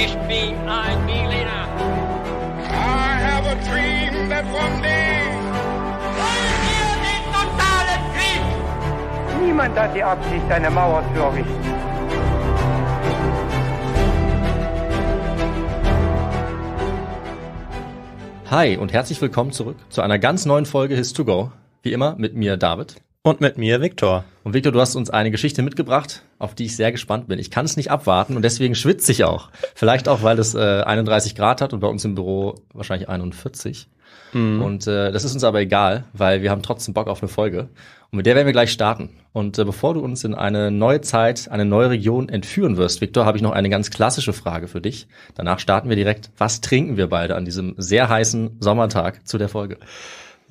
Ich bin ein Berliner. I have a dream that one day. Wollen wir den totalen Krieg? Niemand hat die Absicht, eine Mauer zu errichten. Hi und herzlich willkommen zurück zu einer ganz neuen Folge His2Go. Wie immer mit mir, David. Und mit mir, Viktor. Und Viktor, du hast uns eine Geschichte mitgebracht, auf die ich sehr gespannt bin. Ich kann es nicht abwarten und deswegen schwitze ich auch. Vielleicht auch, weil es äh, 31 Grad hat und bei uns im Büro wahrscheinlich 41. Mhm. Und äh, das ist uns aber egal, weil wir haben trotzdem Bock auf eine Folge. Und mit der werden wir gleich starten. Und äh, bevor du uns in eine neue Zeit, eine neue Region entführen wirst, Viktor, habe ich noch eine ganz klassische Frage für dich. Danach starten wir direkt. Was trinken wir beide an diesem sehr heißen Sommertag zu der Folge?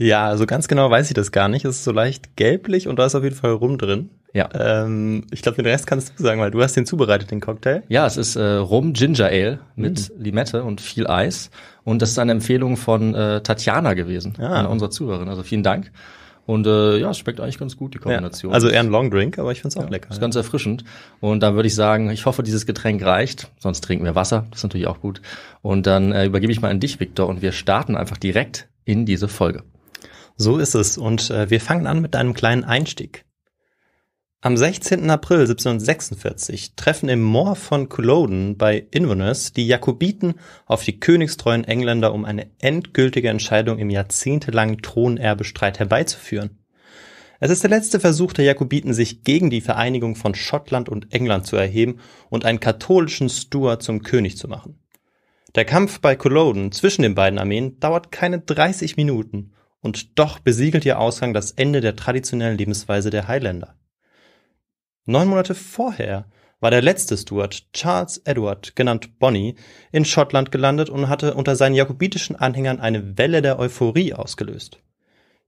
Ja, also ganz genau weiß ich das gar nicht. Es ist so leicht gelblich und da ist auf jeden Fall Rum drin. Ja. Ähm, ich glaube, den Rest kannst du sagen, weil du hast den zubereitet, den Cocktail. Ja, es ist äh, Rum Ginger Ale mit mhm. Limette und viel Eis. Und das ist eine Empfehlung von äh, Tatjana gewesen, ja. Ah. einer unserer Zuhörerin. Also vielen Dank. Und äh, ja, es schmeckt eigentlich ganz gut, die Kombination. Ja, also eher ein Long Drink, aber ich finde es auch ja, lecker. Ist ja. ganz erfrischend. Und dann würde ich sagen, ich hoffe, dieses Getränk reicht. Sonst trinken wir Wasser, das ist natürlich auch gut. Und dann äh, übergebe ich mal an dich, Victor, und wir starten einfach direkt in diese Folge. So ist es und äh, wir fangen an mit einem kleinen Einstieg. Am 16. April 1746 treffen im Moor von Culloden bei Inverness die Jakobiten auf die königstreuen Engländer, um eine endgültige Entscheidung im jahrzehntelangen Thronerbestreit herbeizuführen. Es ist der letzte Versuch der Jakobiten, sich gegen die Vereinigung von Schottland und England zu erheben und einen katholischen Stuart zum König zu machen. Der Kampf bei Culloden zwischen den beiden Armeen dauert keine 30 Minuten und doch besiegelt ihr Ausgang das Ende der traditionellen Lebensweise der Highlander. Neun Monate vorher war der letzte Stuart, Charles Edward, genannt Bonnie, in Schottland gelandet und hatte unter seinen jakobitischen Anhängern eine Welle der Euphorie ausgelöst.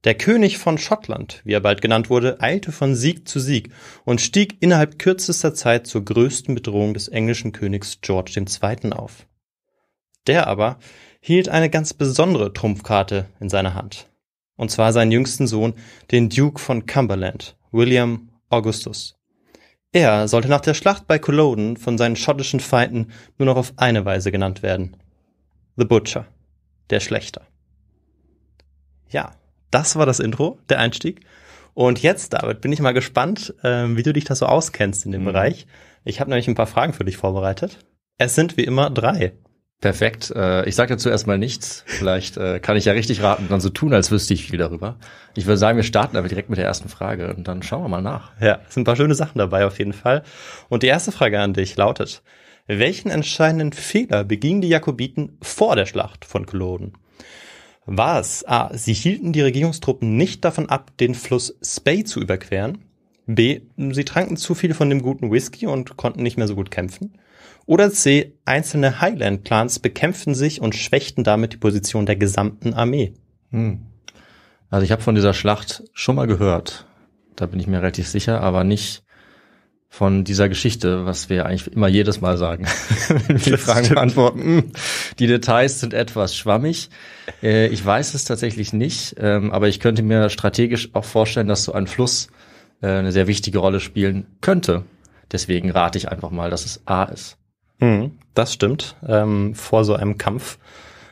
Der König von Schottland, wie er bald genannt wurde, eilte von Sieg zu Sieg und stieg innerhalb kürzester Zeit zur größten Bedrohung des englischen Königs George II. auf. Der aber hielt eine ganz besondere Trumpfkarte in seiner Hand und zwar seinen jüngsten Sohn, den Duke von Cumberland, William Augustus. Er sollte nach der Schlacht bei Culloden von seinen schottischen Feinden nur noch auf eine Weise genannt werden. The Butcher, der Schlechter. Ja, das war das Intro, der Einstieg. Und jetzt, David, bin ich mal gespannt, ähm, wie du dich da so auskennst in dem mhm. Bereich. Ich habe nämlich ein paar Fragen für dich vorbereitet. Es sind wie immer drei. Perfekt. Äh, ich sage dazu erstmal nichts. Vielleicht äh, kann ich ja richtig raten und dann so tun, als wüsste ich viel darüber. Ich würde sagen, wir starten aber direkt mit der ersten Frage und dann schauen wir mal nach. Ja, sind ein paar schöne Sachen dabei auf jeden Fall. Und die erste Frage an dich lautet, welchen entscheidenden Fehler begingen die Jakobiten vor der Schlacht von Culloden? War es A, sie hielten die Regierungstruppen nicht davon ab, den Fluss Spey zu überqueren? B, sie tranken zu viel von dem guten Whisky und konnten nicht mehr so gut kämpfen? Oder C. Einzelne Highland-Clans bekämpften sich und schwächten damit die Position der gesamten Armee. Hm. Also ich habe von dieser Schlacht schon mal gehört. Da bin ich mir relativ sicher, aber nicht von dieser Geschichte, was wir eigentlich immer jedes Mal sagen, wenn wir Fragen stimmt. beantworten. Hm. Die Details sind etwas schwammig. Äh, ich weiß es tatsächlich nicht, ähm, aber ich könnte mir strategisch auch vorstellen, dass so ein Fluss äh, eine sehr wichtige Rolle spielen könnte. Deswegen rate ich einfach mal, dass es A ist. Mhm, das stimmt. Ähm, vor so einem Kampf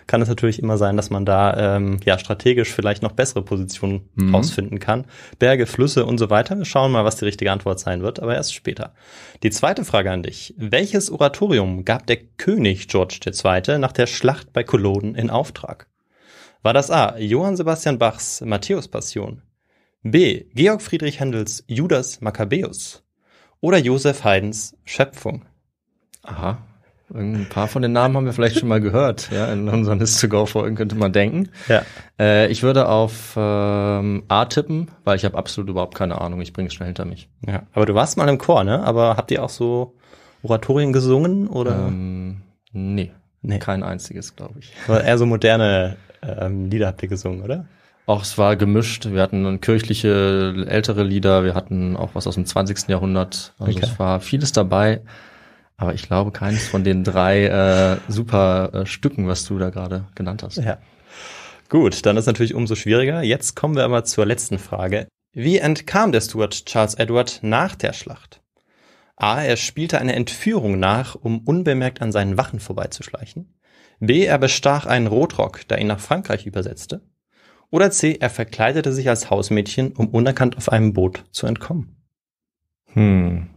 kann es natürlich immer sein, dass man da ähm, ja strategisch vielleicht noch bessere Positionen mhm. rausfinden kann. Berge, Flüsse und so weiter. Wir schauen mal, was die richtige Antwort sein wird, aber erst später. Die zweite Frage an dich. Welches Oratorium gab der König George II. nach der Schlacht bei Culloden in Auftrag? War das A. Johann Sebastian Bachs Matthäus-Passion? B. Georg Friedrich Händels Judas Makkabäus? Oder Josef Haydns Schöpfung? Aha. Ein paar von den Namen haben wir vielleicht schon mal gehört. Ja, in unseren List-to-Go-Folgen könnte man denken. Ja. Äh, ich würde auf ähm, A tippen, weil ich habe absolut überhaupt keine Ahnung. Ich bringe es schnell hinter mich. Ja. Aber du warst mal im Chor, ne? Aber habt ihr auch so Oratorien gesungen oder? Ähm, nee. nee. Kein einziges, glaube ich. War eher so moderne ähm, Lieder habt ihr gesungen, oder? Auch es war gemischt. Wir hatten kirchliche, ältere Lieder, wir hatten auch was aus dem 20. Jahrhundert. Also okay. es war vieles dabei, aber ich glaube, keines von den drei äh, super äh, Stücken, was du da gerade genannt hast. Ja. Gut, dann ist natürlich umso schwieriger. Jetzt kommen wir aber zur letzten Frage. Wie entkam der Stuart Charles Edward nach der Schlacht? A. Er spielte eine Entführung nach, um unbemerkt an seinen Wachen vorbeizuschleichen. B. Er bestach einen Rotrock, der ihn nach Frankreich übersetzte. Oder C. Er verkleidete sich als Hausmädchen, um unerkannt auf einem Boot zu entkommen. Hm.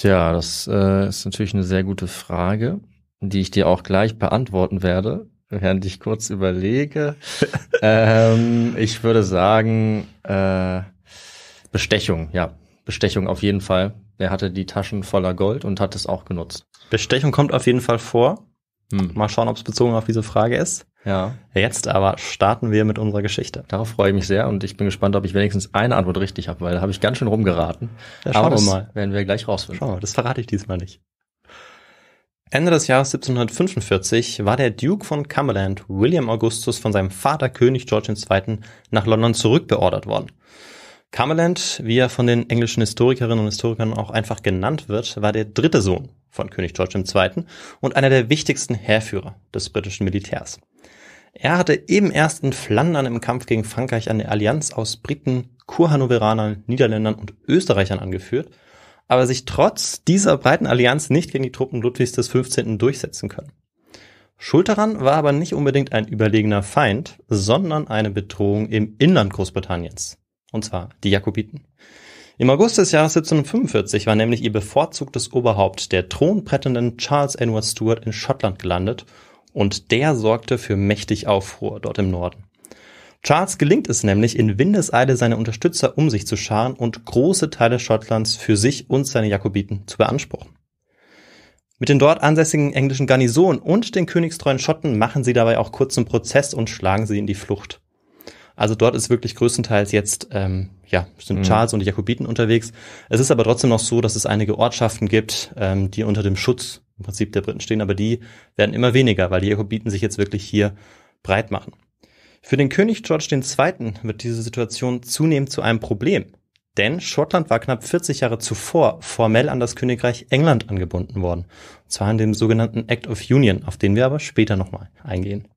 Tja, das äh, ist natürlich eine sehr gute Frage, die ich dir auch gleich beantworten werde, während ich kurz überlege. ähm, ich würde sagen, äh, Bestechung, ja. Bestechung auf jeden Fall. Er hatte die Taschen voller Gold und hat es auch genutzt. Bestechung kommt auf jeden Fall vor. Hm. Mal schauen, ob es bezogen auf diese Frage ist. Ja. Jetzt aber starten wir mit unserer Geschichte. Darauf freue ich mich sehr und ich bin gespannt, ob ich wenigstens eine Antwort richtig habe, weil da habe ich ganz schön rumgeraten. Ja, schauen aber das wir mal. werden wir gleich rausfinden. Schauen wir, das verrate ich diesmal nicht. Ende des Jahres 1745 war der Duke von Cumberland, William Augustus, von seinem Vater König George II. nach London zurückbeordert worden. Cumberland, wie er von den englischen Historikerinnen und Historikern auch einfach genannt wird, war der dritte Sohn von König George II. und einer der wichtigsten Heerführer des britischen Militärs. Er hatte eben erst in Flandern im Kampf gegen Frankreich eine Allianz aus Briten, Kurhanoveranern, Niederländern und Österreichern angeführt, aber sich trotz dieser breiten Allianz nicht gegen die Truppen Ludwigs des 15. durchsetzen können. Schuld daran war aber nicht unbedingt ein überlegener Feind, sondern eine Bedrohung im Inland Großbritanniens, und zwar die Jakobiten. Im August des Jahres 1745 war nämlich ihr bevorzugtes Oberhaupt, der thronbrettenden Charles Edward Stuart, in Schottland gelandet und der sorgte für mächtig Aufruhr dort im Norden. Charles gelingt es nämlich, in Windeseile seine Unterstützer um sich zu scharen und große Teile Schottlands für sich und seine Jakobiten zu beanspruchen. Mit den dort ansässigen englischen Garnisonen und den königstreuen Schotten machen sie dabei auch kurzen Prozess und schlagen sie in die Flucht. Also dort ist wirklich größtenteils jetzt ähm, ja, sind mhm. Charles und die Jakobiten unterwegs. Es ist aber trotzdem noch so, dass es einige Ortschaften gibt, ähm, die unter dem Schutz im Prinzip der Briten stehen, aber die werden immer weniger, weil die Jakobiten sich jetzt wirklich hier breit machen. Für den König George II. wird diese Situation zunehmend zu einem Problem, denn Schottland war knapp 40 Jahre zuvor formell an das Königreich England angebunden worden, und zwar in dem sogenannten Act of Union, auf den wir aber später nochmal eingehen.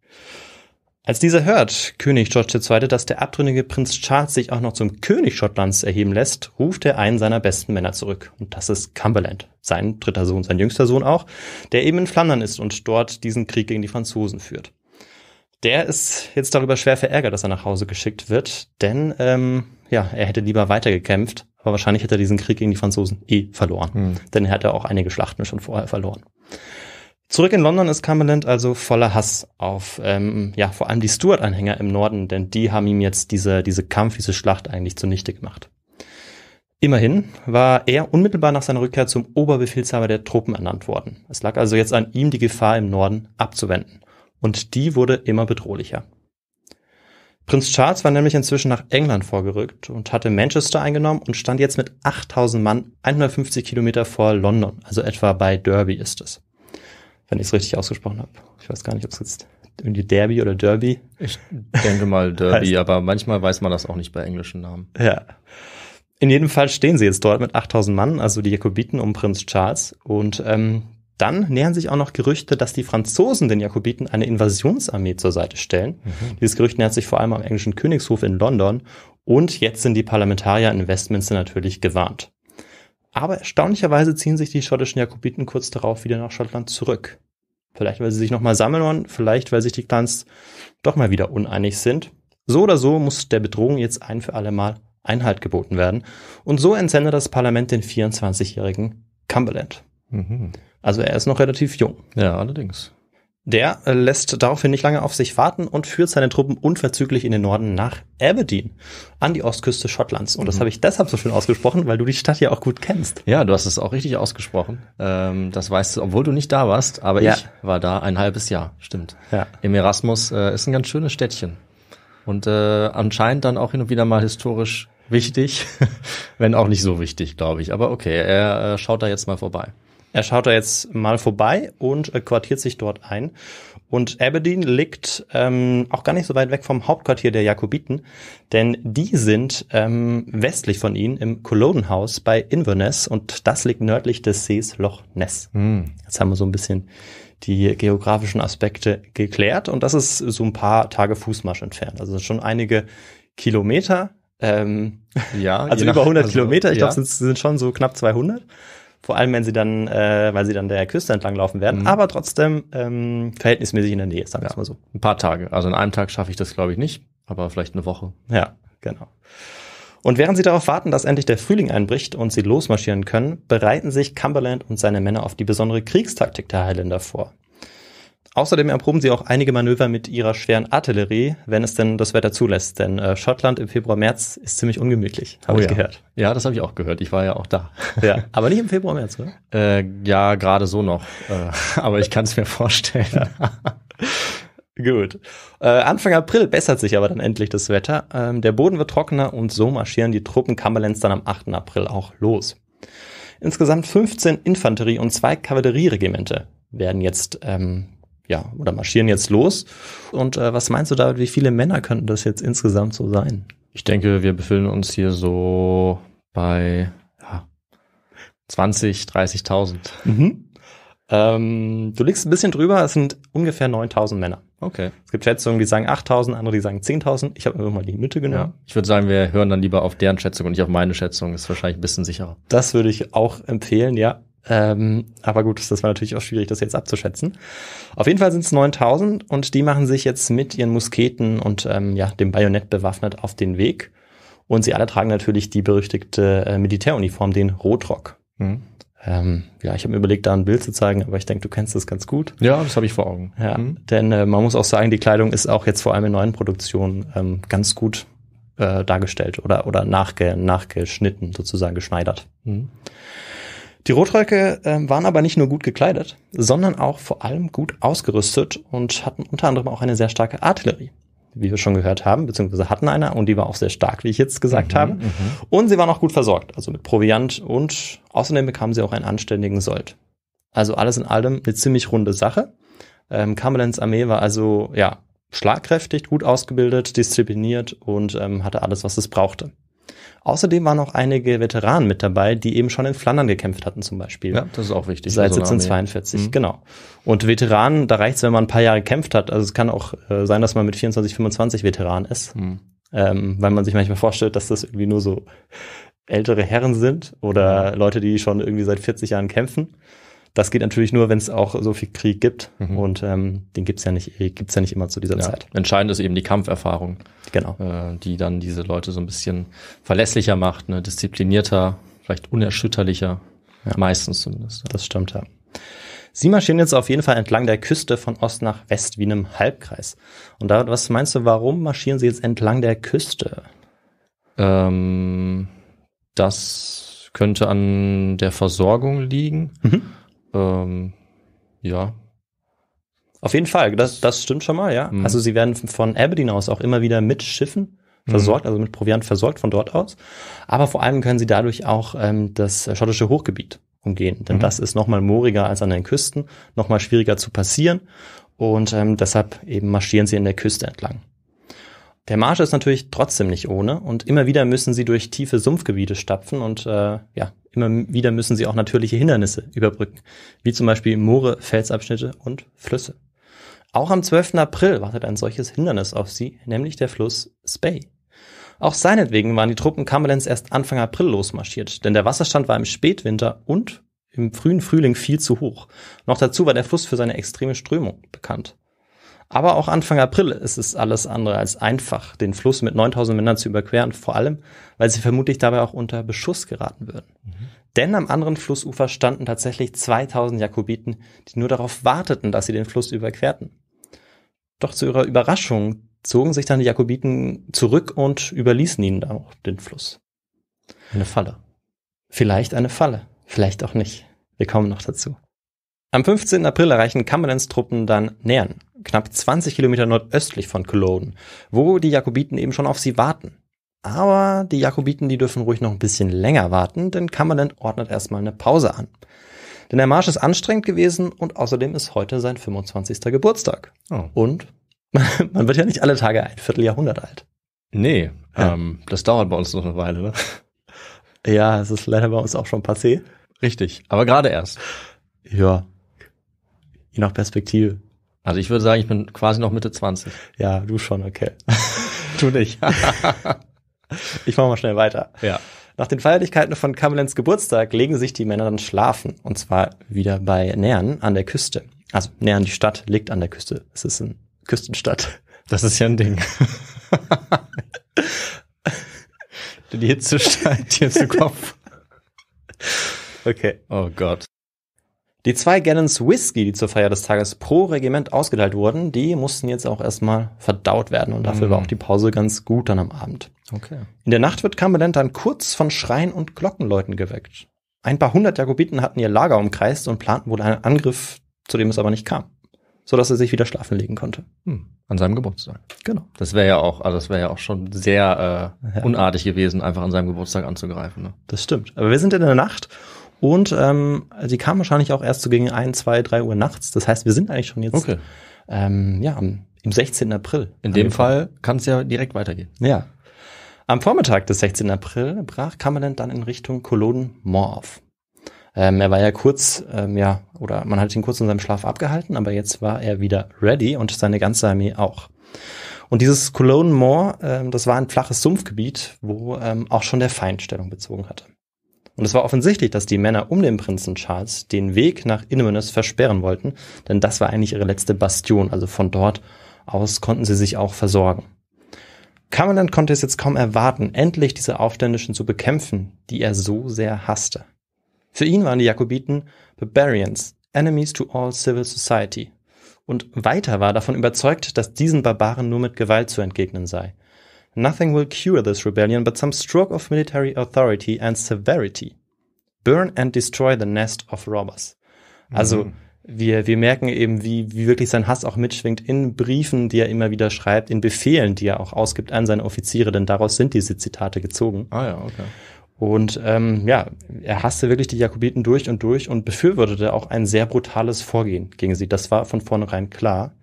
Als dieser hört, König George II., dass der abtrünnige Prinz Charles sich auch noch zum König Schottlands erheben lässt, ruft er einen seiner besten Männer zurück. Und das ist Cumberland, sein dritter Sohn, sein jüngster Sohn auch, der eben in Flandern ist und dort diesen Krieg gegen die Franzosen führt. Der ist jetzt darüber schwer verärgert, dass er nach Hause geschickt wird, denn ähm, ja, er hätte lieber weitergekämpft, aber wahrscheinlich hätte er diesen Krieg gegen die Franzosen eh verloren. Hm. Denn er hatte auch einige Schlachten schon vorher verloren. Zurück in London ist Cumberland also voller Hass auf, ähm, ja, vor allem die Stuart-Anhänger im Norden, denn die haben ihm jetzt diese, diese Kampf, diese Schlacht eigentlich zunichte gemacht. Immerhin war er unmittelbar nach seiner Rückkehr zum Oberbefehlshaber der Truppen ernannt worden. Es lag also jetzt an ihm, die Gefahr im Norden abzuwenden. Und die wurde immer bedrohlicher. Prinz Charles war nämlich inzwischen nach England vorgerückt und hatte Manchester eingenommen und stand jetzt mit 8000 Mann 150 Kilometer vor London, also etwa bei Derby ist es wenn ich es richtig ausgesprochen habe. Ich weiß gar nicht, ob es jetzt irgendwie Derby oder Derby. Ich denke mal Derby, aber manchmal weiß man das auch nicht bei englischen Namen. Ja. In jedem Fall stehen sie jetzt dort mit 8000 Mann, also die Jakobiten um Prinz Charles. Und ähm, dann nähern sich auch noch Gerüchte, dass die Franzosen den Jakobiten eine Invasionsarmee zur Seite stellen. Mhm. Dieses Gerücht nähert sich vor allem am englischen Königshof in London. Und jetzt sind die Parlamentarier in Westminster natürlich gewarnt. Aber erstaunlicherweise ziehen sich die schottischen Jakobiten kurz darauf wieder nach Schottland zurück. Vielleicht, weil sie sich nochmal sammeln wollen, vielleicht, weil sich die Clans doch mal wieder uneinig sind. So oder so muss der Bedrohung jetzt ein für alle Mal Einhalt geboten werden. Und so entsendet das Parlament den 24-jährigen Cumberland. Mhm. Also er ist noch relativ jung. Ja, allerdings. Der äh, lässt daraufhin nicht lange auf sich warten und führt seine Truppen unverzüglich in den Norden nach Aberdeen, an die Ostküste Schottlands. Und das mhm. habe ich deshalb so schön ausgesprochen, weil du die Stadt ja auch gut kennst. Ja, du hast es auch richtig ausgesprochen. Ähm, das weißt du, obwohl du nicht da warst, aber ja. ich war da ein halbes Jahr, stimmt. Ja. Im Erasmus äh, ist ein ganz schönes Städtchen. Und äh, anscheinend dann auch hin und wieder mal historisch wichtig, wenn auch nicht so wichtig, glaube ich. Aber okay, er äh, schaut da jetzt mal vorbei. Er schaut da jetzt mal vorbei und äh, quartiert sich dort ein. Und Aberdeen liegt ähm, auch gar nicht so weit weg vom Hauptquartier der Jakobiten, denn die sind ähm, westlich von ihnen im House bei Inverness und das liegt nördlich des Sees Loch Ness. Mm. Jetzt haben wir so ein bisschen die geografischen Aspekte geklärt und das ist so ein paar Tage Fußmarsch entfernt. Also schon einige Kilometer. Ähm, ja, also über 100 also, Kilometer. Ich ja. glaube, es sind, sind schon so knapp 200 vor allem wenn sie dann, äh, weil sie dann der Küste entlang laufen werden, mhm. aber trotzdem ähm, verhältnismäßig in der Nähe, sagen wir ja. mal so. Ein paar Tage. Also in einem Tag schaffe ich das, glaube ich, nicht, aber vielleicht eine Woche. Ja, genau. Und während sie darauf warten, dass endlich der Frühling einbricht und sie losmarschieren können, bereiten sich Cumberland und seine Männer auf die besondere Kriegstaktik der Highlander vor. Außerdem erproben sie auch einige Manöver mit ihrer schweren Artillerie, wenn es denn das Wetter zulässt. Denn äh, Schottland im Februar, März ist ziemlich ungemütlich, habe oh ich ja. gehört. Ja, das habe ich auch gehört. Ich war ja auch da. Ja, aber nicht im Februar, März, oder? Äh, ja, gerade so noch. Äh, aber ich kann es mir vorstellen. Gut. Äh, Anfang April bessert sich aber dann endlich das Wetter. Ähm, der Boden wird trockener und so marschieren die Truppen Cumberlands dann am 8. April auch los. Insgesamt 15 Infanterie- und zwei Kavallerieregimente werden jetzt ähm, ja, oder marschieren jetzt los. Und äh, was meinst du damit, wie viele Männer könnten das jetzt insgesamt so sein? Ich denke, wir befinden uns hier so bei ja, 20, 30.000. Mhm. Ähm, du liegst ein bisschen drüber, es sind ungefähr 9.000 Männer. Okay. Es gibt Schätzungen, die sagen 8.000, andere, die sagen 10.000. Ich habe mir mal die Mitte genommen. Ja, ich würde sagen, wir hören dann lieber auf deren Schätzung und nicht auf meine Schätzung. Ist wahrscheinlich ein bisschen sicherer. Das würde ich auch empfehlen, ja. Ähm, aber gut, das war natürlich auch schwierig, das jetzt abzuschätzen. Auf jeden Fall sind es 9000 und die machen sich jetzt mit ihren Musketen und ähm, ja, dem Bajonett bewaffnet auf den Weg. Und sie alle tragen natürlich die berüchtigte äh, Militäruniform, den Rotrock. Mhm. Ähm, ja, ich habe mir überlegt, da ein Bild zu zeigen, aber ich denke, du kennst das ganz gut. Ja, das habe ich vor Augen. Ja, mhm. Denn äh, man muss auch sagen, die Kleidung ist auch jetzt vor allem in neuen Produktionen ähm, ganz gut äh, dargestellt oder, oder nachge nachgeschnitten, sozusagen geschneidert. Mhm. Die Rotröcke äh, waren aber nicht nur gut gekleidet, sondern auch vor allem gut ausgerüstet und hatten unter anderem auch eine sehr starke Artillerie, wie wir schon gehört haben, beziehungsweise hatten eine und die war auch sehr stark, wie ich jetzt gesagt mhm, habe. Mh. Und sie waren auch gut versorgt, also mit Proviant und außerdem bekamen sie auch einen anständigen Sold. Also alles in allem eine ziemlich runde Sache. Ähm, Cumberlands Armee war also ja schlagkräftig, gut ausgebildet, diszipliniert und ähm, hatte alles, was es brauchte. Außerdem waren auch einige Veteranen mit dabei, die eben schon in Flandern gekämpft hatten zum Beispiel. Ja, das ist auch wichtig. Seit so also 1742, mhm. genau. Und Veteranen, da reicht es, wenn man ein paar Jahre gekämpft hat. Also es kann auch äh, sein, dass man mit 24, 25 Veteran ist. Mhm. Ähm, weil man sich manchmal vorstellt, dass das irgendwie nur so ältere Herren sind oder mhm. Leute, die schon irgendwie seit 40 Jahren kämpfen das geht natürlich nur, wenn es auch so viel Krieg gibt. Mhm. Und ähm, den gibt's ja nicht, äh, gibt's ja nicht immer zu dieser ja. Zeit. Entscheidend ist eben die Kampferfahrung. Genau. Äh, die dann diese Leute so ein bisschen verlässlicher macht, ne? disziplinierter, vielleicht unerschütterlicher. Ja. Meistens zumindest. Ja. Das stimmt, ja. Sie marschieren jetzt auf jeden Fall entlang der Küste von Ost nach West wie einem Halbkreis. Und da, was meinst du, warum marschieren sie jetzt entlang der Küste? Ähm, das könnte an der Versorgung liegen. Mhm. Ähm, ja. Auf jeden Fall, das, das stimmt schon mal, ja. Mhm. Also sie werden von Aberdeen aus auch immer wieder mit Schiffen versorgt, mhm. also mit Proviant versorgt von dort aus. Aber vor allem können sie dadurch auch ähm, das schottische Hochgebiet umgehen, denn mhm. das ist nochmal mooriger als an den Küsten, nochmal schwieriger zu passieren und ähm, deshalb eben marschieren sie in der Küste entlang. Der Marsch ist natürlich trotzdem nicht ohne und immer wieder müssen sie durch tiefe Sumpfgebiete stapfen und äh, ja, Immer wieder müssen sie auch natürliche Hindernisse überbrücken, wie zum Beispiel Moore, Felsabschnitte und Flüsse. Auch am 12. April wartet ein solches Hindernis auf sie, nämlich der Fluss Spey. Auch seinetwegen waren die Truppen Cumberlands erst Anfang April losmarschiert, denn der Wasserstand war im Spätwinter und im frühen Frühling viel zu hoch. Noch dazu war der Fluss für seine extreme Strömung bekannt. Aber auch Anfang April ist es alles andere als einfach, den Fluss mit 9000 Männern zu überqueren, vor allem, weil sie vermutlich dabei auch unter Beschuss geraten würden. Mhm. Denn am anderen Flussufer standen tatsächlich 2000 Jakobiten, die nur darauf warteten, dass sie den Fluss überquerten. Doch zu ihrer Überraschung zogen sich dann die Jakobiten zurück und überließen ihnen dann auch den Fluss. Eine Falle. Vielleicht eine Falle, vielleicht auch nicht. Wir kommen noch dazu. Am 15. April erreichen Cumberlands Truppen dann Nähern, knapp 20 Kilometer nordöstlich von Cologne, wo die Jakobiten eben schon auf sie warten. Aber die Jakobiten, die dürfen ruhig noch ein bisschen länger warten, denn Kammerland ordnet erstmal eine Pause an. Denn der Marsch ist anstrengend gewesen und außerdem ist heute sein 25. Geburtstag. Oh. Und man wird ja nicht alle Tage ein Vierteljahrhundert alt. Nee, ja. ähm, das dauert bei uns noch eine Weile, ne? Ja, es ist leider bei uns auch schon passé. Richtig, aber gerade erst. Ja, je nach Perspektive. Also ich würde sagen, ich bin quasi noch Mitte 20. Ja, du schon, okay. du nicht. ich mache mal schnell weiter. Ja. Nach den Feierlichkeiten von Kamelens Geburtstag legen sich die Männer dann schlafen. Und zwar wieder bei Nern an der Küste. Also Nern, die Stadt, liegt an der Küste. Es ist eine Küstenstadt. Das ist ja ein Ding. die Hitze steigt hier zu Kopf. Okay. Oh Gott. Die zwei Gallons Whisky, die zur Feier des Tages pro Regiment ausgeteilt wurden, die mussten jetzt auch erstmal verdaut werden und dafür mm. war mhm. auch die Pause ganz gut dann am Abend. Okay. In der Nacht wird Cumberland dann kurz von Schreien und Glockenläuten geweckt. Ein paar hundert Jakobiten hatten ihr Lager umkreist und planten wohl einen Angriff, zu dem es aber nicht kam. So dass er sich wieder schlafen legen konnte. Hm. An seinem Geburtstag. Genau. Das wäre ja auch, also das wäre ja auch schon sehr äh, ja. unartig gewesen, einfach an seinem Geburtstag anzugreifen. Ne? Das stimmt. Aber wir sind in der Nacht und ähm, sie kam wahrscheinlich auch erst so gegen ein, zwei, drei Uhr nachts. Das heißt, wir sind eigentlich schon jetzt okay. ähm, ja, am, im 16. April. In dem Fall kann es ja direkt weitergehen. Ja. Am Vormittag des 16. April brach Cumberland dann in Richtung Cologne Moor auf. Ähm, er war ja kurz, ähm, ja, oder man hat ihn kurz in seinem Schlaf abgehalten, aber jetzt war er wieder ready und seine ganze Armee auch. Und dieses Cologne Moor, ähm, das war ein flaches Sumpfgebiet, wo ähm, auch schon der Feind Stellung bezogen hatte. Und es war offensichtlich, dass die Männer um den Prinzen Charles den Weg nach Inverness versperren wollten, denn das war eigentlich ihre letzte Bastion, also von dort aus konnten sie sich auch versorgen. Cumberland konnte es jetzt kaum erwarten, endlich diese Aufständischen zu bekämpfen, die er so sehr hasste. Für ihn waren die Jakobiten Barbarians, Enemies to all civil society. Und weiter war davon überzeugt, dass diesen Barbaren nur mit Gewalt zu entgegnen sei. Nothing will cure this rebellion but some stroke of military authority and severity. Burn and destroy the nest of robbers. Also mhm. wir, wir merken eben, wie, wie wirklich sein Hass auch mitschwingt in Briefen, die er immer wieder schreibt, in Befehlen, die er auch ausgibt an seine Offiziere, denn daraus sind diese Zitate gezogen. Ah ja, okay. Und ähm, ja, er hasste wirklich die Jakobiten durch und durch und befürwortete auch ein sehr brutales Vorgehen gegen sie. Das war von vornherein klar.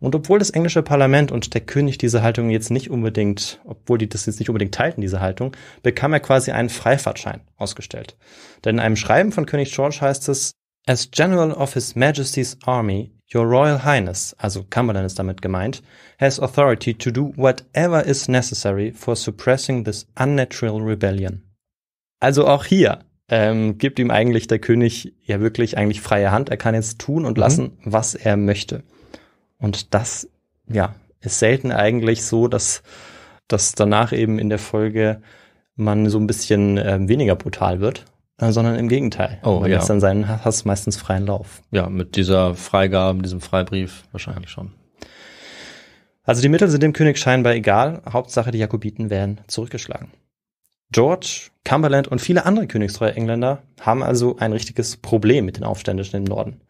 Und obwohl das englische Parlament und der König diese Haltung jetzt nicht unbedingt, obwohl die das jetzt nicht unbedingt teilten, diese Haltung, bekam er quasi einen Freifahrtschein ausgestellt. Denn in einem Schreiben von König George heißt es, As General of His Majesty's Army, Your Royal Highness, also Cumberland ist damit gemeint, has authority to do whatever is necessary for suppressing this unnatural rebellion. Also auch hier ähm, gibt ihm eigentlich der König ja wirklich eigentlich freie Hand. Er kann jetzt tun und mhm. lassen, mhm. was er möchte. Und das, ja, ist selten eigentlich so, dass, dass danach eben in der Folge man so ein bisschen äh, weniger brutal wird, äh, sondern im Gegenteil. Oh, weil ja. jetzt dann seinen Hass meistens freien Lauf. Ja, mit dieser Freigabe, diesem Freibrief wahrscheinlich schon. Also die Mittel sind dem König scheinbar egal, Hauptsache die Jakobiten werden zurückgeschlagen. George, Cumberland und viele andere königstreue Engländer haben also ein richtiges Problem mit den Aufständischen im Norden.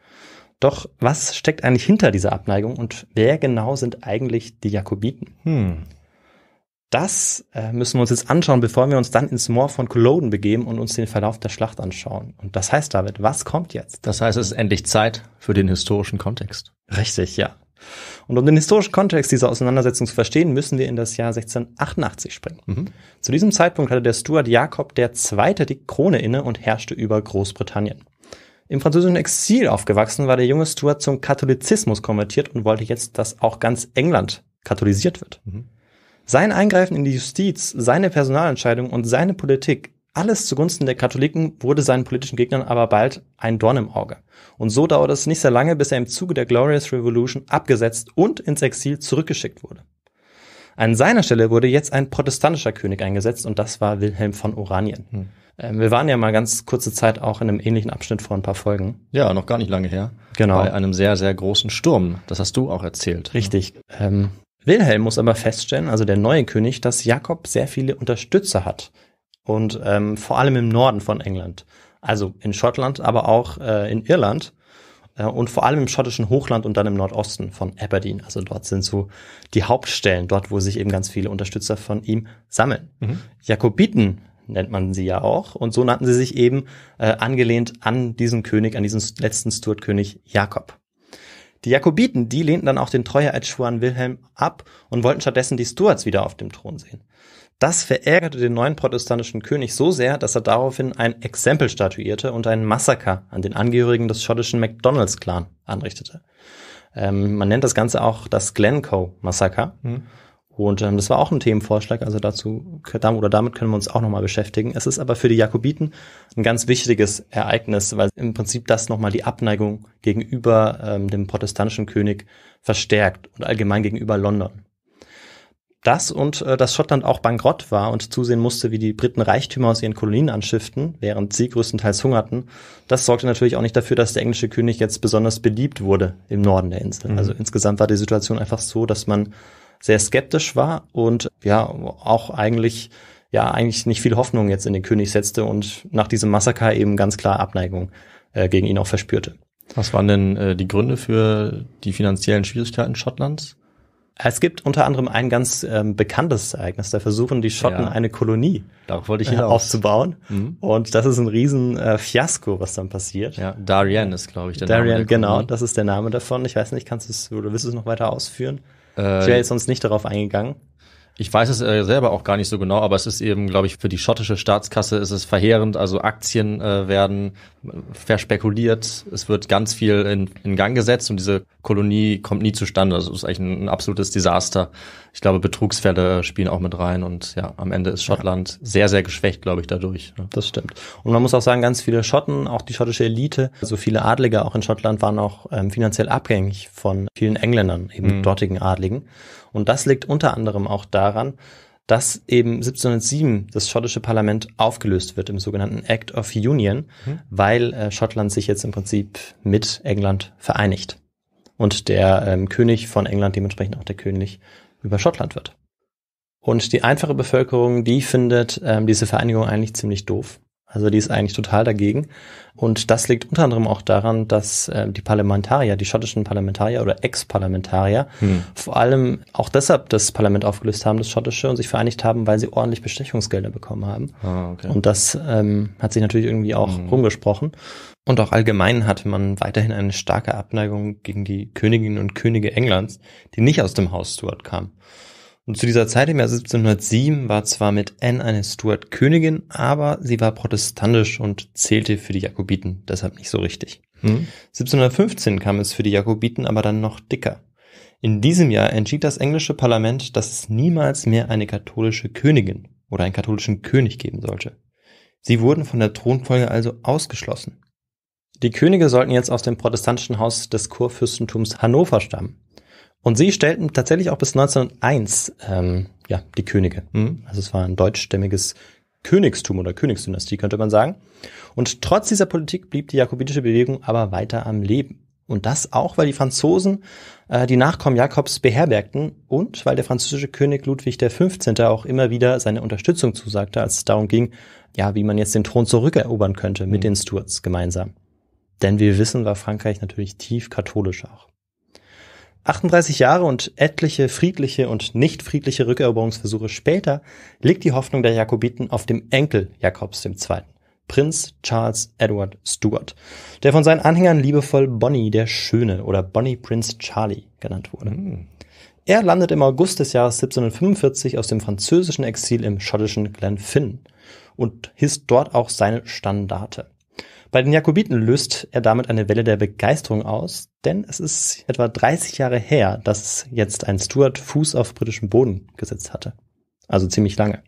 Doch was steckt eigentlich hinter dieser Abneigung und wer genau sind eigentlich die Jakobiten? Hm. Das äh, müssen wir uns jetzt anschauen, bevor wir uns dann ins Moor von Culloden begeben und uns den Verlauf der Schlacht anschauen. Und das heißt, David, was kommt jetzt? Das heißt, es ist endlich Zeit für den historischen Kontext. Richtig, ja. Und um den historischen Kontext dieser Auseinandersetzung zu verstehen, müssen wir in das Jahr 1688 springen. Mhm. Zu diesem Zeitpunkt hatte der Stuart Jakob II. die Krone inne und herrschte über Großbritannien. Im französischen Exil aufgewachsen war der junge Stuart zum Katholizismus konvertiert und wollte jetzt, dass auch ganz England katholisiert wird. Mhm. Sein Eingreifen in die Justiz, seine Personalentscheidung und seine Politik, alles zugunsten der Katholiken, wurde seinen politischen Gegnern aber bald ein Dorn im Auge. Und so dauerte es nicht sehr lange, bis er im Zuge der Glorious Revolution abgesetzt und ins Exil zurückgeschickt wurde. An seiner Stelle wurde jetzt ein protestantischer König eingesetzt und das war Wilhelm von Oranien. Mhm. Ähm, wir waren ja mal ganz kurze Zeit auch in einem ähnlichen Abschnitt vor ein paar Folgen. Ja, noch gar nicht lange her. Genau. Bei einem sehr, sehr großen Sturm. Das hast du auch erzählt. Richtig. Ähm, Wilhelm muss aber feststellen, also der neue König, dass Jakob sehr viele Unterstützer hat. Und ähm, vor allem im Norden von England. Also in Schottland, aber auch äh, in Irland äh, und vor allem im schottischen Hochland und dann im Nordosten von Aberdeen. Also dort sind so die Hauptstellen, dort, wo sich eben ganz viele Unterstützer von ihm sammeln. Mhm. Jakobiten nennt man sie ja auch. Und so nannten sie sich eben äh, angelehnt an diesen König, an diesen letzten Stuart-König Jakob. Die Jakobiten, die lehnten dann auch den Treuheitsschwur Wilhelm ab und wollten stattdessen die Stuarts wieder auf dem Thron sehen. Das verärgerte den neuen protestantischen König so sehr, dass er daraufhin ein Exempel statuierte und ein Massaker an den Angehörigen des schottischen McDonalds-Clan anrichtete. Ähm, man nennt das Ganze auch das Glencoe-Massaker. Mhm. Und ähm, das war auch ein Themenvorschlag, also dazu oder damit können wir uns auch nochmal beschäftigen. Es ist aber für die Jakobiten ein ganz wichtiges Ereignis, weil im Prinzip das nochmal die Abneigung gegenüber ähm, dem protestantischen König verstärkt und allgemein gegenüber London. Das und äh, dass Schottland auch bankrott war und zusehen musste, wie die Briten Reichtümer aus ihren Kolonien anschifften, während sie größtenteils hungerten, das sorgte natürlich auch nicht dafür, dass der englische König jetzt besonders beliebt wurde im Norden der Insel. Mhm. Also insgesamt war die Situation einfach so, dass man sehr skeptisch war und ja, auch eigentlich ja eigentlich nicht viel Hoffnung jetzt in den König setzte und nach diesem Massaker eben ganz klar Abneigung äh, gegen ihn auch verspürte. Was waren denn äh, die Gründe für die finanziellen Schwierigkeiten Schottlands? Es gibt unter anderem ein ganz ähm, bekanntes Ereignis. Da versuchen die Schotten ja. eine Kolonie wollte äh, aufzubauen. Mhm. Und das ist ein riesen äh, Fiasko, was dann passiert. Ja, Darien ist, glaube ich, der Darien, Name. Darien, genau, das ist der Name davon. Ich weiß nicht, kannst du es oder willst du es noch weiter ausführen? Äh, ich wäre jetzt sonst nicht darauf eingegangen. Ich weiß es äh, selber auch gar nicht so genau, aber es ist eben, glaube ich, für die schottische Staatskasse ist es verheerend. Also Aktien äh, werden äh, verspekuliert, es wird ganz viel in, in Gang gesetzt und diese Kolonie kommt nie zustande. Also es ist eigentlich ein, ein absolutes Desaster ich glaube, Betrugsfälle spielen auch mit rein und ja, am Ende ist Schottland ja. sehr, sehr geschwächt, glaube ich, dadurch. Ne? Das stimmt. Und man muss auch sagen, ganz viele Schotten, auch die schottische Elite, so also viele Adlige auch in Schottland waren auch ähm, finanziell abhängig von vielen Engländern, eben mhm. dortigen Adligen. Und das liegt unter anderem auch daran, dass eben 1707 das schottische Parlament aufgelöst wird im sogenannten Act of Union, mhm. weil äh, Schottland sich jetzt im Prinzip mit England vereinigt. Und der ähm, König von England dementsprechend auch der König über Schottland wird. Und die einfache Bevölkerung, die findet ähm, diese Vereinigung eigentlich ziemlich doof. Also die ist eigentlich total dagegen. Und das liegt unter anderem auch daran, dass äh, die Parlamentarier, die schottischen Parlamentarier oder Ex-Parlamentarier hm. vor allem auch deshalb das Parlament aufgelöst haben, das schottische, und sich vereinigt haben, weil sie ordentlich Bestechungsgelder bekommen haben. Ah, okay. Und das ähm, hat sich natürlich irgendwie auch hm. rumgesprochen. Und auch allgemein hatte man weiterhin eine starke Abneigung gegen die Königinnen und Könige Englands, die nicht aus dem Haus Stuart kamen. Und zu dieser Zeit im Jahr 1707 war zwar mit Anne eine Stuart-Königin, aber sie war protestantisch und zählte für die Jakobiten, deshalb nicht so richtig. Hm. 1715 kam es für die Jakobiten aber dann noch dicker. In diesem Jahr entschied das englische Parlament, dass es niemals mehr eine katholische Königin oder einen katholischen König geben sollte. Sie wurden von der Thronfolge also ausgeschlossen. Die Könige sollten jetzt aus dem protestantischen Haus des Kurfürstentums Hannover stammen. Und sie stellten tatsächlich auch bis 1901 ähm, ja, die Könige. Hm? Also es war ein deutschstämmiges Königstum oder Königsdynastie, könnte man sagen. Und trotz dieser Politik blieb die jakobitische Bewegung aber weiter am Leben. Und das auch, weil die Franzosen äh, die Nachkommen Jakobs beherbergten und weil der französische König Ludwig XV. auch immer wieder seine Unterstützung zusagte, als es darum ging, ja, wie man jetzt den Thron zurückerobern könnte mit mhm. den Stuarts gemeinsam. Denn wie wir wissen, war Frankreich natürlich tief katholisch auch. 38 Jahre und etliche friedliche und nicht friedliche Rückeroberungsversuche später liegt die Hoffnung der Jakobiten auf dem Enkel Jakobs II., Prinz Charles Edward Stuart, der von seinen Anhängern liebevoll Bonnie der Schöne oder Bonnie Prince Charlie genannt wurde. Mhm. Er landet im August des Jahres 1745 aus dem französischen Exil im schottischen Glenfinn und hisst dort auch seine Standarte. Bei den Jakobiten löst er damit eine Welle der Begeisterung aus, denn es ist etwa 30 Jahre her, dass jetzt ein Stuart Fuß auf britischem Boden gesetzt hatte. Also ziemlich lange.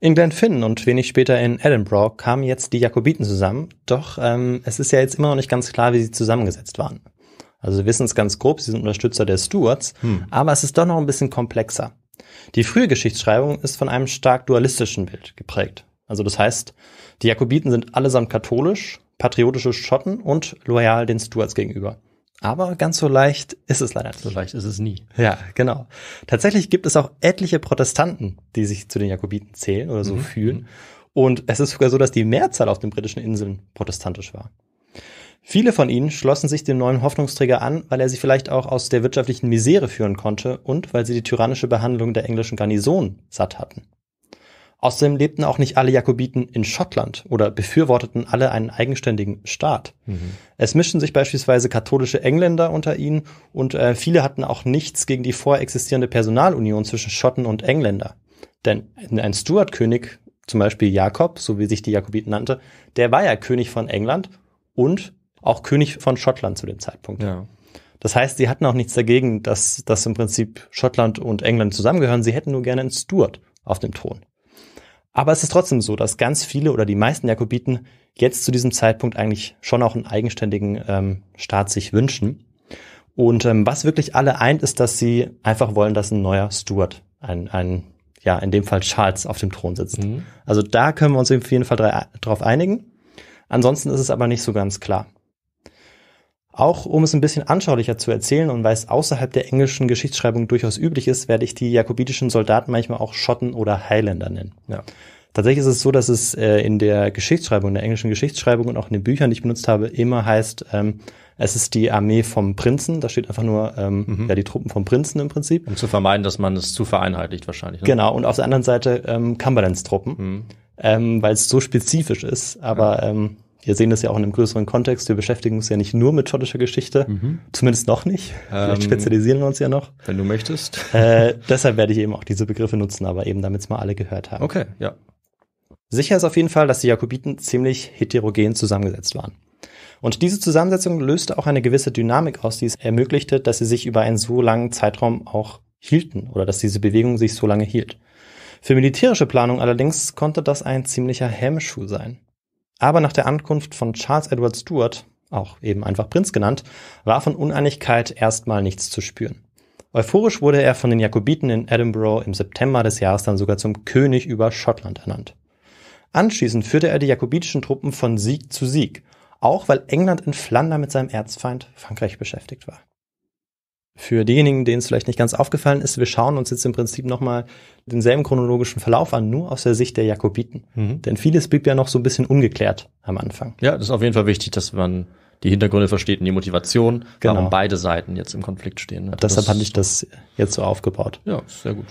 In Glenfinn und wenig später in Edinburgh kamen jetzt die Jakobiten zusammen, doch ähm, es ist ja jetzt immer noch nicht ganz klar, wie sie zusammengesetzt waren. Also sie wissen es ganz grob, sie sind Unterstützer der Stuarts, hm. aber es ist doch noch ein bisschen komplexer. Die frühe Geschichtsschreibung ist von einem stark dualistischen Bild geprägt. Also das heißt, die Jakobiten sind allesamt katholisch, patriotische Schotten und loyal den Stuarts gegenüber. Aber ganz so leicht ist es leider nicht. So leicht ist es nie. Ja, genau. Tatsächlich gibt es auch etliche Protestanten, die sich zu den Jakobiten zählen oder so mhm. fühlen. Mhm. Und es ist sogar so, dass die Mehrzahl auf den britischen Inseln protestantisch war. Viele von ihnen schlossen sich dem neuen Hoffnungsträger an, weil er sie vielleicht auch aus der wirtschaftlichen Misere führen konnte und weil sie die tyrannische Behandlung der englischen Garnison satt hatten. Außerdem lebten auch nicht alle Jakobiten in Schottland oder befürworteten alle einen eigenständigen Staat. Mhm. Es mischten sich beispielsweise katholische Engländer unter ihnen und äh, viele hatten auch nichts gegen die vorher existierende Personalunion zwischen Schotten und Engländer. Denn ein Stuart-König, zum Beispiel Jakob, so wie sich die Jakobiten nannte, der war ja König von England und auch König von Schottland zu dem Zeitpunkt. Ja. Das heißt, sie hatten auch nichts dagegen, dass, dass im Prinzip Schottland und England zusammengehören. Sie hätten nur gerne einen Stuart auf dem Thron. Aber es ist trotzdem so, dass ganz viele oder die meisten Jakobiten jetzt zu diesem Zeitpunkt eigentlich schon auch einen eigenständigen ähm, Staat sich wünschen. Und ähm, was wirklich alle eint, ist, dass sie einfach wollen, dass ein neuer Stuart, ein, ein ja, in dem Fall Charles auf dem Thron sitzt. Mhm. Also da können wir uns auf jeden Fall drauf einigen. Ansonsten ist es aber nicht so ganz klar. Auch um es ein bisschen anschaulicher zu erzählen und weil es außerhalb der englischen Geschichtsschreibung durchaus üblich ist, werde ich die jakobitischen Soldaten manchmal auch Schotten oder Highlander nennen. Ja. Tatsächlich ist es so, dass es äh, in der Geschichtsschreibung, in der englischen Geschichtsschreibung und auch in den Büchern, die ich benutzt habe, immer heißt, ähm, es ist die Armee vom Prinzen. Da steht einfach nur ähm, mhm. ja, die Truppen vom Prinzen im Prinzip. Um zu vermeiden, dass man es zu vereinheitlicht wahrscheinlich. Ne? Genau, und auf der anderen Seite ähm, Cumberlands Truppen, mhm. ähm, weil es so spezifisch ist. Aber ja. ähm, wir sehen das ja auch in einem größeren Kontext. Wir beschäftigen uns ja nicht nur mit schottischer Geschichte, mhm. zumindest noch nicht. Ähm, Vielleicht spezialisieren wir uns ja noch. Wenn du möchtest. Äh, deshalb werde ich eben auch diese Begriffe nutzen, aber eben damit es mal alle gehört haben. Okay, ja. Sicher ist auf jeden Fall, dass die Jakobiten ziemlich heterogen zusammengesetzt waren. Und diese Zusammensetzung löste auch eine gewisse Dynamik aus, die es ermöglichte, dass sie sich über einen so langen Zeitraum auch hielten oder dass diese Bewegung sich so lange hielt. Für militärische Planung allerdings konnte das ein ziemlicher Hemmschuh sein. Aber nach der Ankunft von Charles Edward Stuart, auch eben einfach Prinz genannt, war von Uneinigkeit erstmal nichts zu spüren. Euphorisch wurde er von den Jakobiten in Edinburgh im September des Jahres dann sogar zum König über Schottland ernannt. Anschließend führte er die jakobitischen Truppen von Sieg zu Sieg, auch weil England in Flandern mit seinem Erzfeind Frankreich beschäftigt war. Für diejenigen, denen es vielleicht nicht ganz aufgefallen ist, wir schauen uns jetzt im Prinzip nochmal denselben chronologischen Verlauf an, nur aus der Sicht der Jakobiten. Mhm. Denn vieles blieb ja noch so ein bisschen ungeklärt am Anfang. Ja, das ist auf jeden Fall wichtig, dass man die Hintergründe versteht und die Motivation, genau. warum beide Seiten jetzt im Konflikt stehen. Ne? Deshalb hatte ich das jetzt so aufgebaut. Ja, sehr gut.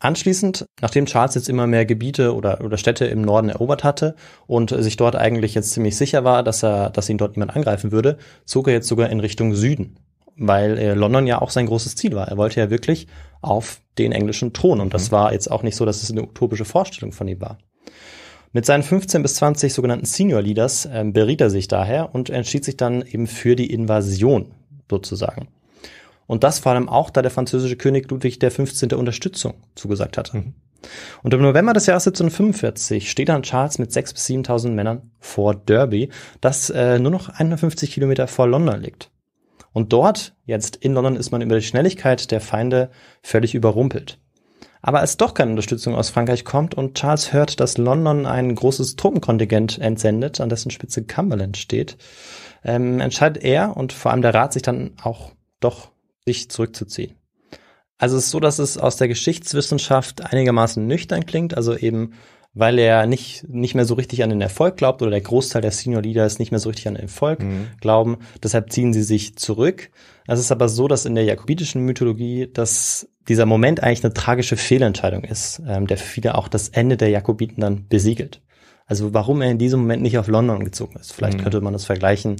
Anschließend, nachdem Charles jetzt immer mehr Gebiete oder, oder Städte im Norden erobert hatte und sich dort eigentlich jetzt ziemlich sicher war, dass er, dass ihn dort niemand angreifen würde, zog er jetzt sogar in Richtung Süden weil äh, London ja auch sein großes Ziel war. Er wollte ja wirklich auf den englischen Thron und das mhm. war jetzt auch nicht so, dass es eine utopische Vorstellung von ihm war. Mit seinen 15 bis 20 sogenannten Senior Leaders äh, beriet er sich daher und entschied sich dann eben für die Invasion sozusagen. Und das vor allem auch, da der französische König Ludwig XV. Unterstützung zugesagt hatte. Mhm. Und im November des Jahres 1745 steht dann Charles mit 6.000 bis 7.000 Männern vor Derby, das äh, nur noch 150 Kilometer vor London liegt. Und dort, jetzt in London, ist man über die Schnelligkeit der Feinde völlig überrumpelt. Aber als doch keine Unterstützung aus Frankreich kommt und Charles hört, dass London ein großes Truppenkontingent entsendet, an dessen Spitze Cumberland steht, ähm, entscheidet er und vor allem der Rat sich dann auch doch, sich zurückzuziehen. Also es ist so, dass es aus der Geschichtswissenschaft einigermaßen nüchtern klingt, also eben weil er nicht, nicht mehr so richtig an den Erfolg glaubt oder der Großteil der Senior Leaders nicht mehr so richtig an den Erfolg mhm. glauben. Deshalb ziehen sie sich zurück. Es ist aber so, dass in der jakobitischen Mythologie, dass dieser Moment eigentlich eine tragische Fehlentscheidung ist, ähm, der für viele auch das Ende der Jakobiten dann besiegelt. Also warum er in diesem Moment nicht auf London gezogen ist. Vielleicht mhm. könnte man das vergleichen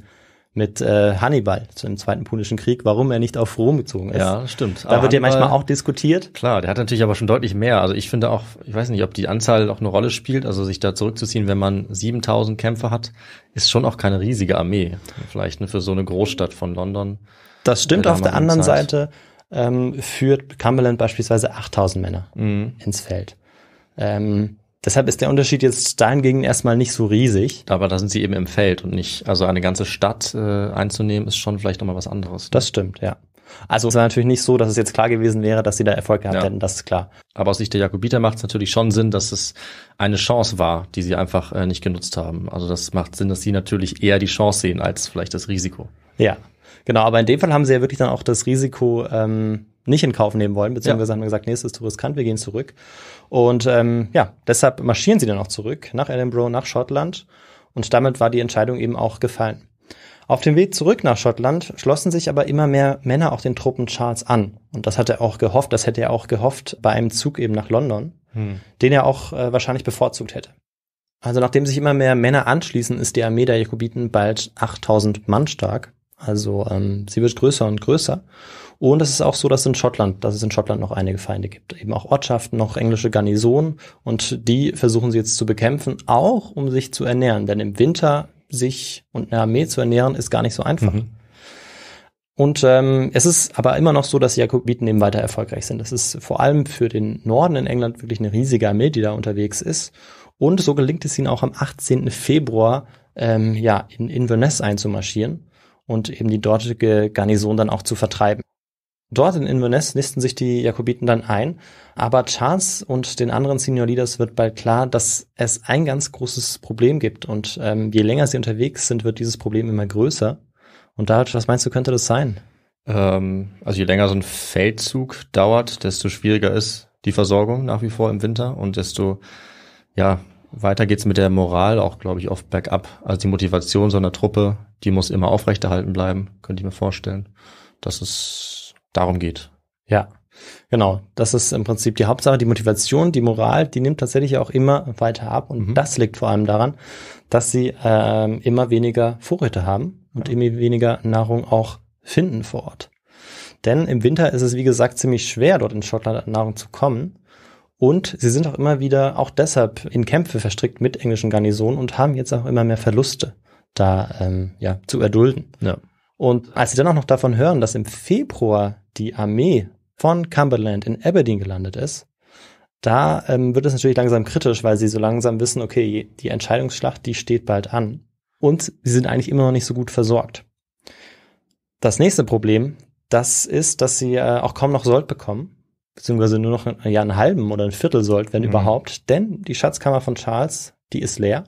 mit äh, Hannibal zu dem Zweiten Punischen Krieg, warum er nicht auf Rom gezogen ist. Ja, stimmt. Da aber wird ja manchmal auch diskutiert. Klar, der hat natürlich aber schon deutlich mehr. Also ich finde auch, ich weiß nicht, ob die Anzahl auch eine Rolle spielt. Also sich da zurückzuziehen, wenn man 7000 Kämpfer hat, ist schon auch keine riesige Armee. Vielleicht ne, für so eine Großstadt von London. Das stimmt. Äh, auf der anderen Zeit. Seite ähm, führt Cumberland beispielsweise 8000 Männer mhm. ins Feld. Ähm, Deshalb ist der Unterschied jetzt dahingegen erstmal nicht so riesig. Aber da sind sie eben im Feld und nicht, also eine ganze Stadt äh, einzunehmen, ist schon vielleicht nochmal was anderes. Das stimmt, ja. Also es war natürlich nicht so, dass es jetzt klar gewesen wäre, dass sie da Erfolg gehabt ja. hätten, das ist klar. Aber aus Sicht der Jakobiter macht es natürlich schon Sinn, dass es eine Chance war, die sie einfach äh, nicht genutzt haben. Also das macht Sinn, dass sie natürlich eher die Chance sehen als vielleicht das Risiko. Ja, genau. Aber in dem Fall haben sie ja wirklich dann auch das Risiko ähm, nicht in Kauf nehmen wollen, beziehungsweise ja. haben gesagt, nee, es ist zu riskant, wir gehen zurück. Und ähm, ja, deshalb marschieren sie dann auch zurück nach Edinburgh, nach Schottland. Und damit war die Entscheidung eben auch gefallen. Auf dem Weg zurück nach Schottland schlossen sich aber immer mehr Männer auch den Truppen Charles an. Und das hat er auch gehofft, das hätte er auch gehofft bei einem Zug eben nach London, hm. den er auch äh, wahrscheinlich bevorzugt hätte. Also nachdem sich immer mehr Männer anschließen, ist die Armee der Jakobiten bald 8000 Mann stark. Also ähm, sie wird größer und größer. Und es ist auch so, dass in Schottland, dass es in Schottland noch einige Feinde gibt. Eben auch Ortschaften, noch englische Garnisonen. Und die versuchen sie jetzt zu bekämpfen, auch um sich zu ernähren. Denn im Winter sich und eine Armee zu ernähren, ist gar nicht so einfach. Mhm. Und ähm, es ist aber immer noch so, dass die Jakobiten eben weiter erfolgreich sind. Das ist vor allem für den Norden in England wirklich eine riesige Armee, die da unterwegs ist. Und so gelingt es ihnen auch am 18. Februar ähm, ja, in Inverness einzumarschieren und eben die dortige Garnison dann auch zu vertreiben. Dort in Inverness nisten sich die Jakobiten dann ein, aber Charles und den anderen Senior Leaders wird bald klar, dass es ein ganz großes Problem gibt und ähm, je länger sie unterwegs sind, wird dieses Problem immer größer. Und da, was meinst du, könnte das sein? Ähm, also je länger so ein Feldzug dauert, desto schwieriger ist die Versorgung nach wie vor im Winter und desto ja, weiter geht's mit der Moral auch, glaube ich, oft bergab. Also die Motivation so einer Truppe, die muss immer aufrechterhalten bleiben, könnte ich mir vorstellen. Das ist darum geht. Ja, genau. Das ist im Prinzip die Hauptsache. Die Motivation, die Moral, die nimmt tatsächlich auch immer weiter ab. Und mhm. das liegt vor allem daran, dass sie ähm, immer weniger Vorräte haben und ja. immer weniger Nahrung auch finden vor Ort. Denn im Winter ist es, wie gesagt, ziemlich schwer, dort in Schottland an Nahrung zu kommen. Und sie sind auch immer wieder, auch deshalb, in Kämpfe verstrickt mit englischen Garnisonen und haben jetzt auch immer mehr Verluste da ähm, ja, zu erdulden. Ja. Und als sie dann auch noch davon hören, dass im Februar die Armee von Cumberland in Aberdeen gelandet ist, da ähm, wird es natürlich langsam kritisch, weil sie so langsam wissen, okay, die Entscheidungsschlacht, die steht bald an. Und sie sind eigentlich immer noch nicht so gut versorgt. Das nächste Problem, das ist, dass sie äh, auch kaum noch Sold bekommen, beziehungsweise nur noch einen, ja, einen halben oder ein Viertel Sold, wenn mhm. überhaupt. Denn die Schatzkammer von Charles, die ist leer.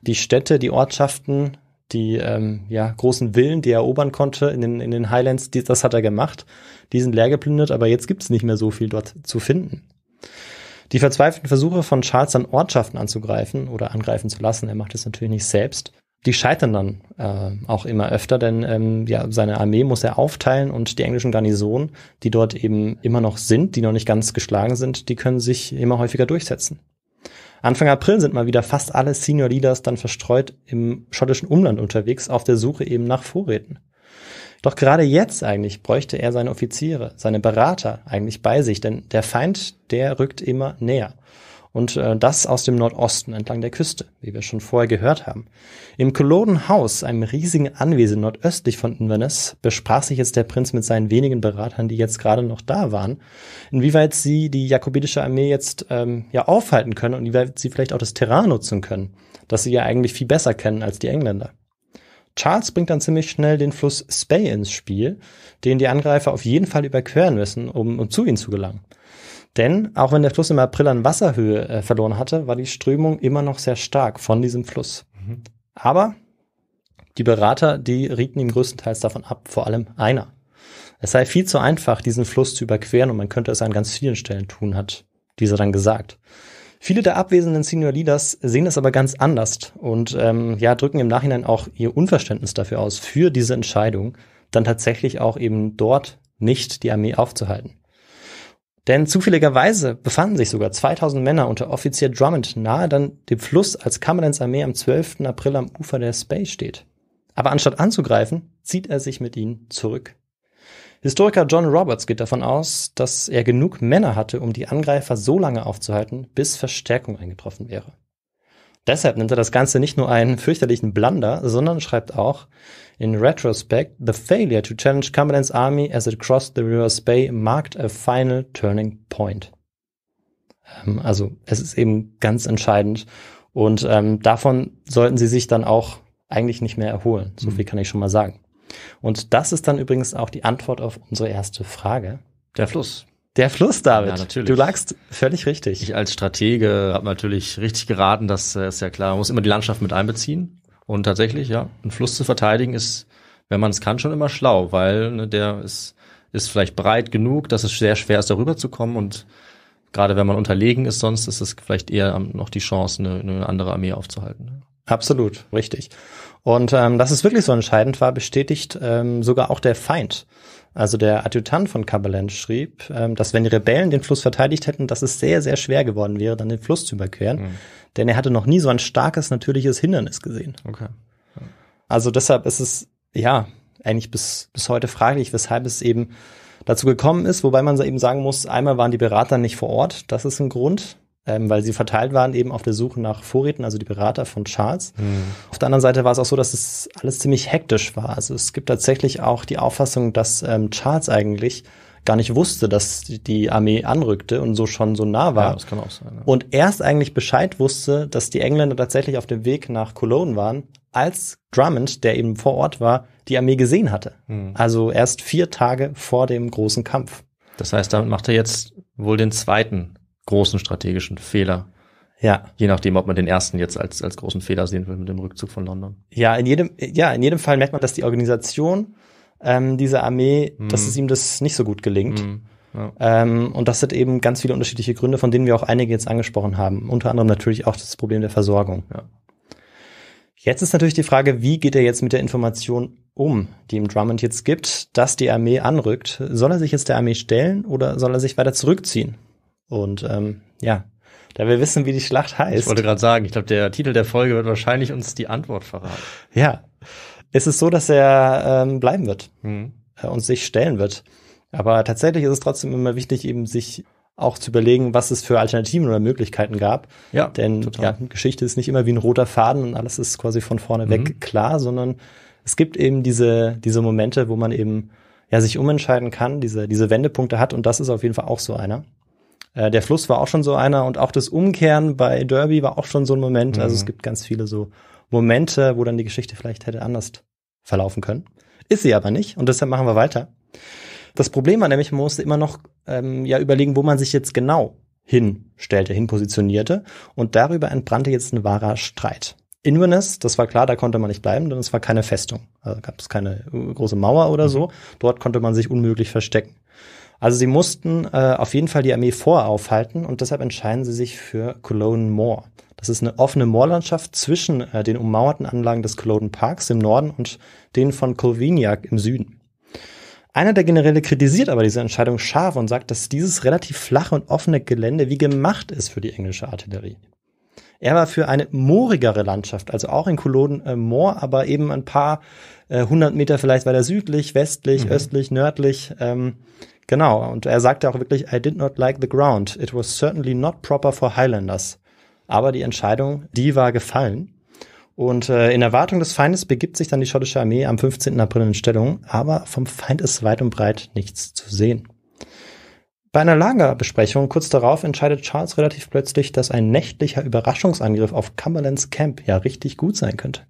Die Städte, die Ortschaften, die ähm, ja, großen Villen, die er erobern konnte in den, in den Highlands, die, das hat er gemacht. Die sind leer geplündert, aber jetzt gibt's nicht mehr so viel dort zu finden. Die verzweifelten Versuche von Charles an Ortschaften anzugreifen oder angreifen zu lassen, er macht es natürlich nicht selbst, die scheitern dann äh, auch immer öfter, denn ähm, ja, seine Armee muss er aufteilen und die englischen Garnisonen, die dort eben immer noch sind, die noch nicht ganz geschlagen sind, die können sich immer häufiger durchsetzen. Anfang April sind mal wieder fast alle Senior Leaders dann verstreut im schottischen Umland unterwegs, auf der Suche eben nach Vorräten. Doch gerade jetzt eigentlich bräuchte er seine Offiziere, seine Berater eigentlich bei sich, denn der Feind, der rückt immer näher. Und äh, das aus dem Nordosten entlang der Küste, wie wir schon vorher gehört haben. Im Culloden House, einem riesigen Anwesen nordöstlich von Inverness, besprach sich jetzt der Prinz mit seinen wenigen Beratern, die jetzt gerade noch da waren, inwieweit sie die jakobitische Armee jetzt ähm, ja aufhalten können und inwieweit sie vielleicht auch das Terrain nutzen können, das sie ja eigentlich viel besser kennen als die Engländer. Charles bringt dann ziemlich schnell den Fluss Spey ins Spiel, den die Angreifer auf jeden Fall überqueren müssen, um, um zu ihnen zu gelangen. Denn auch wenn der Fluss im April an Wasserhöhe äh, verloren hatte, war die Strömung immer noch sehr stark von diesem Fluss. Mhm. Aber die Berater, die rieten ihm größtenteils davon ab, vor allem einer. Es sei viel zu einfach, diesen Fluss zu überqueren und man könnte es an ganz vielen Stellen tun, hat dieser dann gesagt. Viele der abwesenden Senior Leaders sehen das aber ganz anders und ähm, ja, drücken im Nachhinein auch ihr Unverständnis dafür aus, für diese Entscheidung, dann tatsächlich auch eben dort nicht die Armee aufzuhalten. Denn zufälligerweise befanden sich sogar 2000 Männer unter Offizier Drummond nahe dann dem Fluss, als Cumberlands Armee am 12. April am Ufer der Space steht. Aber anstatt anzugreifen, zieht er sich mit ihnen zurück. Historiker John Roberts geht davon aus, dass er genug Männer hatte, um die Angreifer so lange aufzuhalten, bis Verstärkung eingetroffen wäre. Deshalb nimmt er das Ganze nicht nur einen fürchterlichen Blunder, sondern schreibt auch in retrospect, the failure to challenge Cumberland's army as it crossed the River's Bay marked a final turning point. Ähm, also es ist eben ganz entscheidend und ähm, davon sollten sie sich dann auch eigentlich nicht mehr erholen. So mhm. viel kann ich schon mal sagen. Und das ist dann übrigens auch die Antwort auf unsere erste Frage. Der Fluss. Der Fluss, David. Ja, natürlich. Du lagst völlig richtig. Ich als Stratege habe natürlich richtig geraten, das äh, ist ja klar. Man muss immer die Landschaft mit einbeziehen. Und tatsächlich, ja, ein Fluss zu verteidigen ist, wenn man es kann, schon immer schlau, weil ne, der ist, ist vielleicht breit genug, dass es sehr schwer ist, darüber zu kommen. Und gerade wenn man unterlegen ist, sonst ist es vielleicht eher noch die Chance, eine, eine andere Armee aufzuhalten. Absolut, richtig. Und ähm, dass es wirklich so entscheidend war, bestätigt ähm, sogar auch der Feind. Also der Adjutant von Kabbalan schrieb, ähm, dass wenn die Rebellen den Fluss verteidigt hätten, dass es sehr, sehr schwer geworden wäre, dann den Fluss zu überqueren. Mhm. Denn er hatte noch nie so ein starkes natürliches Hindernis gesehen. Okay. Also deshalb ist es, ja, eigentlich bis, bis heute fraglich, weshalb es eben dazu gekommen ist, wobei man eben sagen muss, einmal waren die Berater nicht vor Ort, das ist ein Grund, ähm, weil sie verteilt waren eben auf der Suche nach Vorräten, also die Berater von Charles. Mhm. Auf der anderen Seite war es auch so, dass es alles ziemlich hektisch war. Also es gibt tatsächlich auch die Auffassung, dass ähm, Charles eigentlich gar nicht wusste, dass die Armee anrückte und so schon so nah war. Ja, das kann auch sein. Ja. Und erst eigentlich Bescheid wusste, dass die Engländer tatsächlich auf dem Weg nach Cologne waren, als Drummond, der eben vor Ort war, die Armee gesehen hatte. Mhm. Also erst vier Tage vor dem großen Kampf. Das heißt, damit macht er jetzt wohl den zweiten großen strategischen Fehler. Ja. Je nachdem, ob man den ersten jetzt als, als großen Fehler sehen will mit dem Rückzug von London. Ja, in jedem, ja, in jedem Fall merkt man, dass die Organisation ähm, dieser Armee, mm. dass es ihm das nicht so gut gelingt. Mm. Ja. Ähm, und das hat eben ganz viele unterschiedliche Gründe, von denen wir auch einige jetzt angesprochen haben. Unter anderem natürlich auch das Problem der Versorgung. Ja. Jetzt ist natürlich die Frage, wie geht er jetzt mit der Information um, die ihm Drummond jetzt gibt, dass die Armee anrückt? Soll er sich jetzt der Armee stellen oder soll er sich weiter zurückziehen? Und ähm, ja, da wir wissen, wie die Schlacht heißt. Ich wollte gerade sagen, ich glaube, der Titel der Folge wird wahrscheinlich uns die Antwort verraten. Ja. Es ist so, dass er ähm, bleiben wird mhm. Äh, und sich stellen wird. Aber tatsächlich ist es trotzdem immer wichtig, eben sich auch zu überlegen, was es für Alternativen oder Möglichkeiten gab. Ja, Denn ja, Geschichte ist nicht immer wie ein roter Faden und alles ist quasi von vorne weg mhm. klar, sondern es gibt eben diese, diese Momente, wo man eben ja, sich umentscheiden kann, diese, diese Wendepunkte hat und das ist auf jeden Fall auch so einer. Äh, der Fluss war auch schon so einer und auch das Umkehren bei Derby war auch schon so ein Moment. Mhm. Also es mhm. gibt ganz viele so Momente, wo dann die Geschichte vielleicht hätte anders verlaufen können. Ist sie aber nicht und deshalb machen wir weiter. Das Problem war nämlich, man musste immer noch ähm, ja überlegen, wo man sich jetzt genau hinstellte, hinpositionierte und darüber entbrannte jetzt ein wahrer Streit. Inverness, das war klar, da konnte man nicht bleiben, denn es war keine Festung. Also gab es keine äh, große Mauer oder mhm. so. Dort konnte man sich unmöglich verstecken. Also sie mussten äh, auf jeden Fall die Armee voraufhalten und deshalb entscheiden sie sich für Cologne Moor. Das ist eine offene Moorlandschaft zwischen äh, den ummauerten Anlagen des Cologne Parks im Norden und denen von Colvignac im Süden. Einer der Generäle kritisiert aber diese Entscheidung scharf und sagt, dass dieses relativ flache und offene Gelände wie gemacht ist für die englische Artillerie. Er war für eine moorigere Landschaft, also auch in Cologne äh, Moor, aber eben ein paar äh, hundert äh, Meter vielleicht weiter südlich, westlich, mhm. östlich, nördlich. Ähm, genau, und er sagte auch wirklich, I did not like the ground. It was certainly not proper for Highlanders. Aber die Entscheidung, die war gefallen. Und äh, in Erwartung des Feindes begibt sich dann die schottische Armee am 15. April in Stellung, aber vom Feind ist weit und breit nichts zu sehen. Bei einer Lagerbesprechung kurz darauf entscheidet Charles relativ plötzlich, dass ein nächtlicher Überraschungsangriff auf Cumberlands Camp ja richtig gut sein könnte.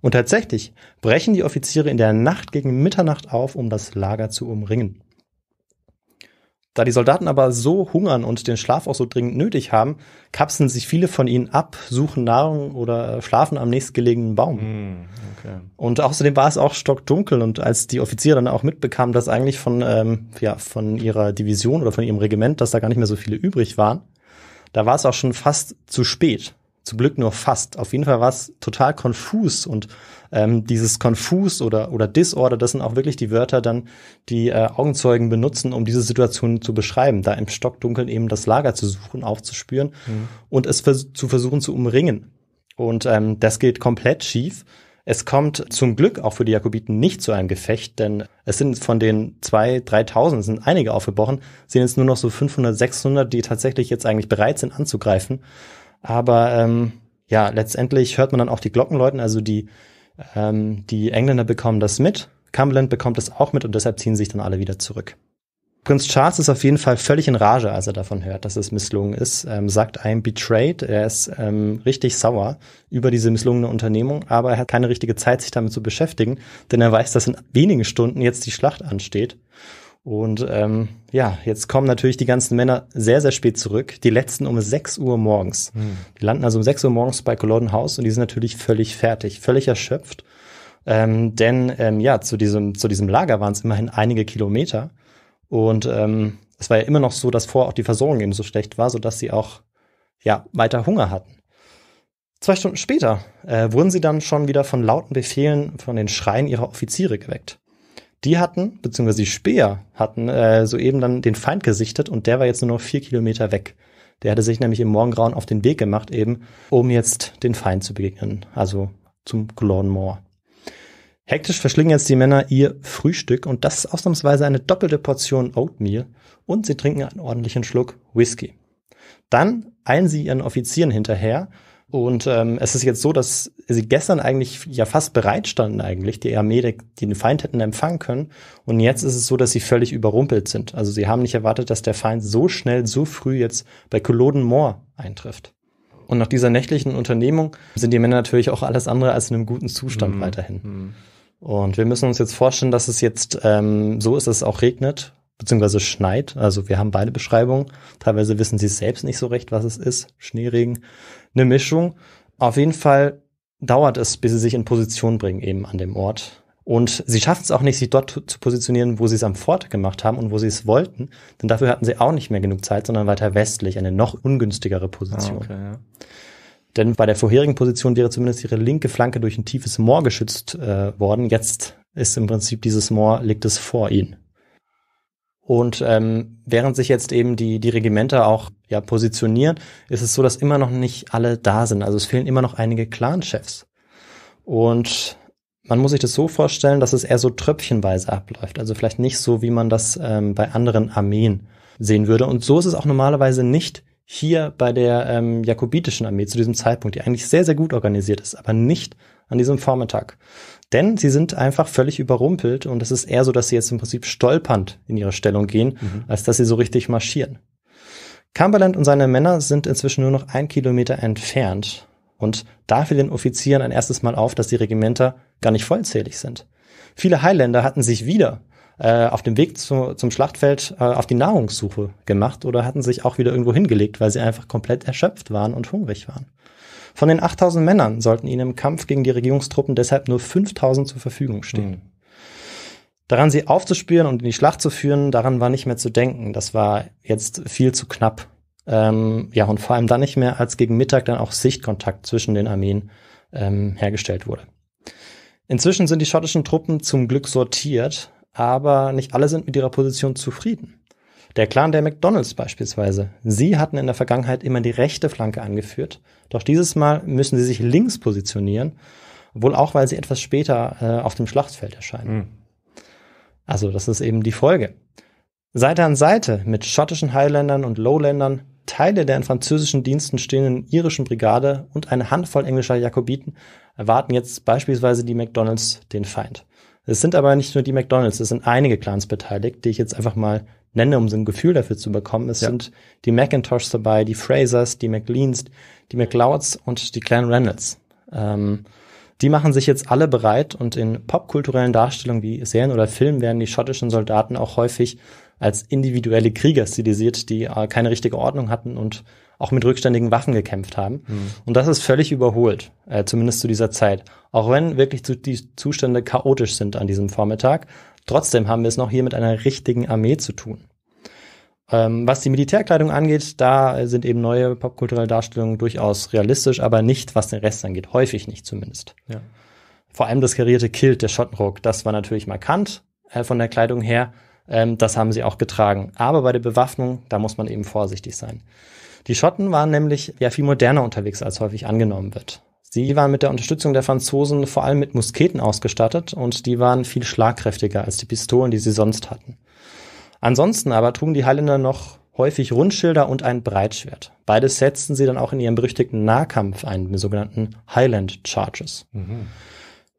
Und tatsächlich brechen die Offiziere in der Nacht gegen Mitternacht auf, um das Lager zu umringen. Da die Soldaten aber so hungern und den Schlaf auch so dringend nötig haben, kapseln sich viele von ihnen ab, suchen Nahrung oder schlafen am nächstgelegenen Baum. Hm, okay. Und außerdem war es auch stockdunkel und als die Offiziere dann auch mitbekamen, dass eigentlich von, ähm, ja, von ihrer Division oder von ihrem Regiment, dass da gar nicht mehr so viele übrig waren, da war es auch schon fast zu spät. Zum Glück nur fast. Auf jeden Fall war es total konfus und ähm, dieses Confuse oder, oder Disorder, das sind auch wirklich die Wörter dann, die äh, Augenzeugen benutzen, um diese Situation zu beschreiben, da im Stockdunkeln eben das Lager zu suchen, aufzuspüren mhm. und es vers zu versuchen zu umringen. Und ähm, das geht komplett schief. Es kommt zum Glück auch für die Jakobiten nicht zu einem Gefecht, denn es sind von den 2.000, 3.000, sind einige aufgebrochen, sind jetzt nur noch so 500, 600, die tatsächlich jetzt eigentlich bereit sind anzugreifen. Aber ähm, ja, letztendlich hört man dann auch die Glockenläuten, also die, ähm, die Engländer bekommen das mit, Cumberland bekommt das auch mit und deshalb ziehen sich dann alle wieder zurück. Prinz Charles ist auf jeden Fall völlig in Rage, als er davon hört, dass es misslungen ist, ähm, sagt I'm betrayed, er ist ähm, richtig sauer über diese misslungene Unternehmung, aber er hat keine richtige Zeit, sich damit zu beschäftigen, denn er weiß, dass in wenigen Stunden jetzt die Schlacht ansteht und ähm, ja, jetzt kommen natürlich die ganzen Männer sehr, sehr spät zurück. Die letzten um 6 Uhr morgens. Mhm. Die landen also um 6 Uhr morgens bei Cologne House und die sind natürlich völlig fertig, völlig erschöpft. Ähm, denn ähm, ja, zu diesem, zu diesem Lager waren es immerhin einige Kilometer. Und ähm, es war ja immer noch so, dass vorher auch die Versorgung eben so schlecht war, sodass sie auch ja, weiter Hunger hatten. Zwei Stunden später äh, wurden sie dann schon wieder von lauten Befehlen von den Schreien ihrer Offiziere geweckt. Die hatten, beziehungsweise die Speer hatten äh, soeben dann den Feind gesichtet und der war jetzt nur noch vier Kilometer weg. Der hatte sich nämlich im Morgengrauen auf den Weg gemacht, eben, um jetzt den Feind zu begegnen, also zum Moor. Hektisch verschlingen jetzt die Männer ihr Frühstück und das ist ausnahmsweise eine doppelte Portion Oatmeal und sie trinken einen ordentlichen Schluck Whisky. Dann eilen sie ihren Offizieren hinterher und ähm, es ist jetzt so, dass sie gestern eigentlich ja fast bereit standen eigentlich, die Armee, die den Feind hätten empfangen können. Und jetzt ist es so, dass sie völlig überrumpelt sind. Also sie haben nicht erwartet, dass der Feind so schnell, so früh jetzt bei Culloden Moor eintrifft. Und nach dieser nächtlichen Unternehmung sind die Männer natürlich auch alles andere als in einem guten Zustand mhm. weiterhin. Mhm. Und wir müssen uns jetzt vorstellen, dass es jetzt ähm, so ist, dass es auch regnet beziehungsweise schneit. Also wir haben beide Beschreibungen. Teilweise wissen sie selbst nicht so recht, was es ist. Schneeregen, eine Mischung. Auf jeden Fall dauert es, bis sie sich in Position bringen, eben an dem Ort. Und sie schaffen es auch nicht, sich dort zu positionieren, wo sie es am Fort gemacht haben und wo sie es wollten. Denn dafür hatten sie auch nicht mehr genug Zeit, sondern weiter westlich, eine noch ungünstigere Position. Ah, okay, ja. Denn bei der vorherigen Position wäre zumindest ihre linke Flanke durch ein tiefes Moor geschützt äh, worden. Jetzt ist im Prinzip dieses Moor, liegt es vor ihnen. Und ähm, während sich jetzt eben die, die Regimenter auch ja, positionieren, ist es so, dass immer noch nicht alle da sind. Also es fehlen immer noch einige Clan-Chefs. Und man muss sich das so vorstellen, dass es eher so tröpfchenweise abläuft. Also vielleicht nicht so, wie man das ähm, bei anderen Armeen sehen würde. Und so ist es auch normalerweise nicht hier bei der ähm, jakobitischen Armee zu diesem Zeitpunkt, die eigentlich sehr, sehr gut organisiert ist, aber nicht an diesem Vormittag. Denn sie sind einfach völlig überrumpelt und es ist eher so, dass sie jetzt im Prinzip stolpernd in ihre Stellung gehen, mhm. als dass sie so richtig marschieren. Cumberland und seine Männer sind inzwischen nur noch ein Kilometer entfernt. Und da fiel den Offizieren ein erstes Mal auf, dass die Regimenter gar nicht vollzählig sind. Viele Highlander hatten sich wieder äh, auf dem Weg zu, zum Schlachtfeld äh, auf die Nahrungssuche gemacht oder hatten sich auch wieder irgendwo hingelegt, weil sie einfach komplett erschöpft waren und hungrig waren. Von den 8000 Männern sollten ihnen im Kampf gegen die Regierungstruppen deshalb nur 5000 zur Verfügung stehen. Mhm. Daran sie aufzuspüren und in die Schlacht zu führen, daran war nicht mehr zu denken. Das war jetzt viel zu knapp. Ähm, ja, und vor allem dann nicht mehr, als gegen Mittag dann auch Sichtkontakt zwischen den Armeen ähm, hergestellt wurde. Inzwischen sind die schottischen Truppen zum Glück sortiert, aber nicht alle sind mit ihrer Position zufrieden. Der Clan der McDonalds beispielsweise. Sie hatten in der Vergangenheit immer die rechte Flanke angeführt. Doch dieses Mal müssen sie sich links positionieren. Wohl auch, weil sie etwas später äh, auf dem Schlachtfeld erscheinen. Mhm. Also, das ist eben die Folge. Seite an Seite mit schottischen Highlandern und Lowlandern, Teile der in französischen Diensten stehenden irischen Brigade und eine Handvoll englischer Jakobiten erwarten jetzt beispielsweise die McDonalds den Feind. Es sind aber nicht nur die McDonalds, es sind einige Clans beteiligt, die ich jetzt einfach mal nenne, um so ein Gefühl dafür zu bekommen. Es ja. sind die Macintosh dabei, die Frasers, die McLeans, die McLeods und die Clan Reynolds. Ähm, die machen sich jetzt alle bereit und in popkulturellen Darstellungen wie Serien oder Filmen werden die schottischen Soldaten auch häufig als individuelle Krieger stilisiert, die äh, keine richtige Ordnung hatten und auch mit rückständigen Waffen gekämpft haben. Mhm. Und das ist völlig überholt, äh, zumindest zu dieser Zeit. Auch wenn wirklich zu, die Zustände chaotisch sind an diesem Vormittag, Trotzdem haben wir es noch hier mit einer richtigen Armee zu tun. Ähm, was die Militärkleidung angeht, da sind eben neue popkulturelle Darstellungen durchaus realistisch, aber nicht, was den Rest angeht. Häufig nicht zumindest. Ja. Vor allem das karierte Kilt der Schottenrock, das war natürlich markant äh, von der Kleidung her. Ähm, das haben sie auch getragen. Aber bei der Bewaffnung, da muss man eben vorsichtig sein. Die Schotten waren nämlich ja viel moderner unterwegs, als häufig angenommen wird. Sie waren mit der Unterstützung der Franzosen vor allem mit Musketen ausgestattet und die waren viel schlagkräftiger als die Pistolen, die sie sonst hatten. Ansonsten aber trugen die Highlander noch häufig Rundschilder und ein Breitschwert. Beides setzten sie dann auch in ihrem berüchtigten Nahkampf ein, den sogenannten Highland Charges. Mhm.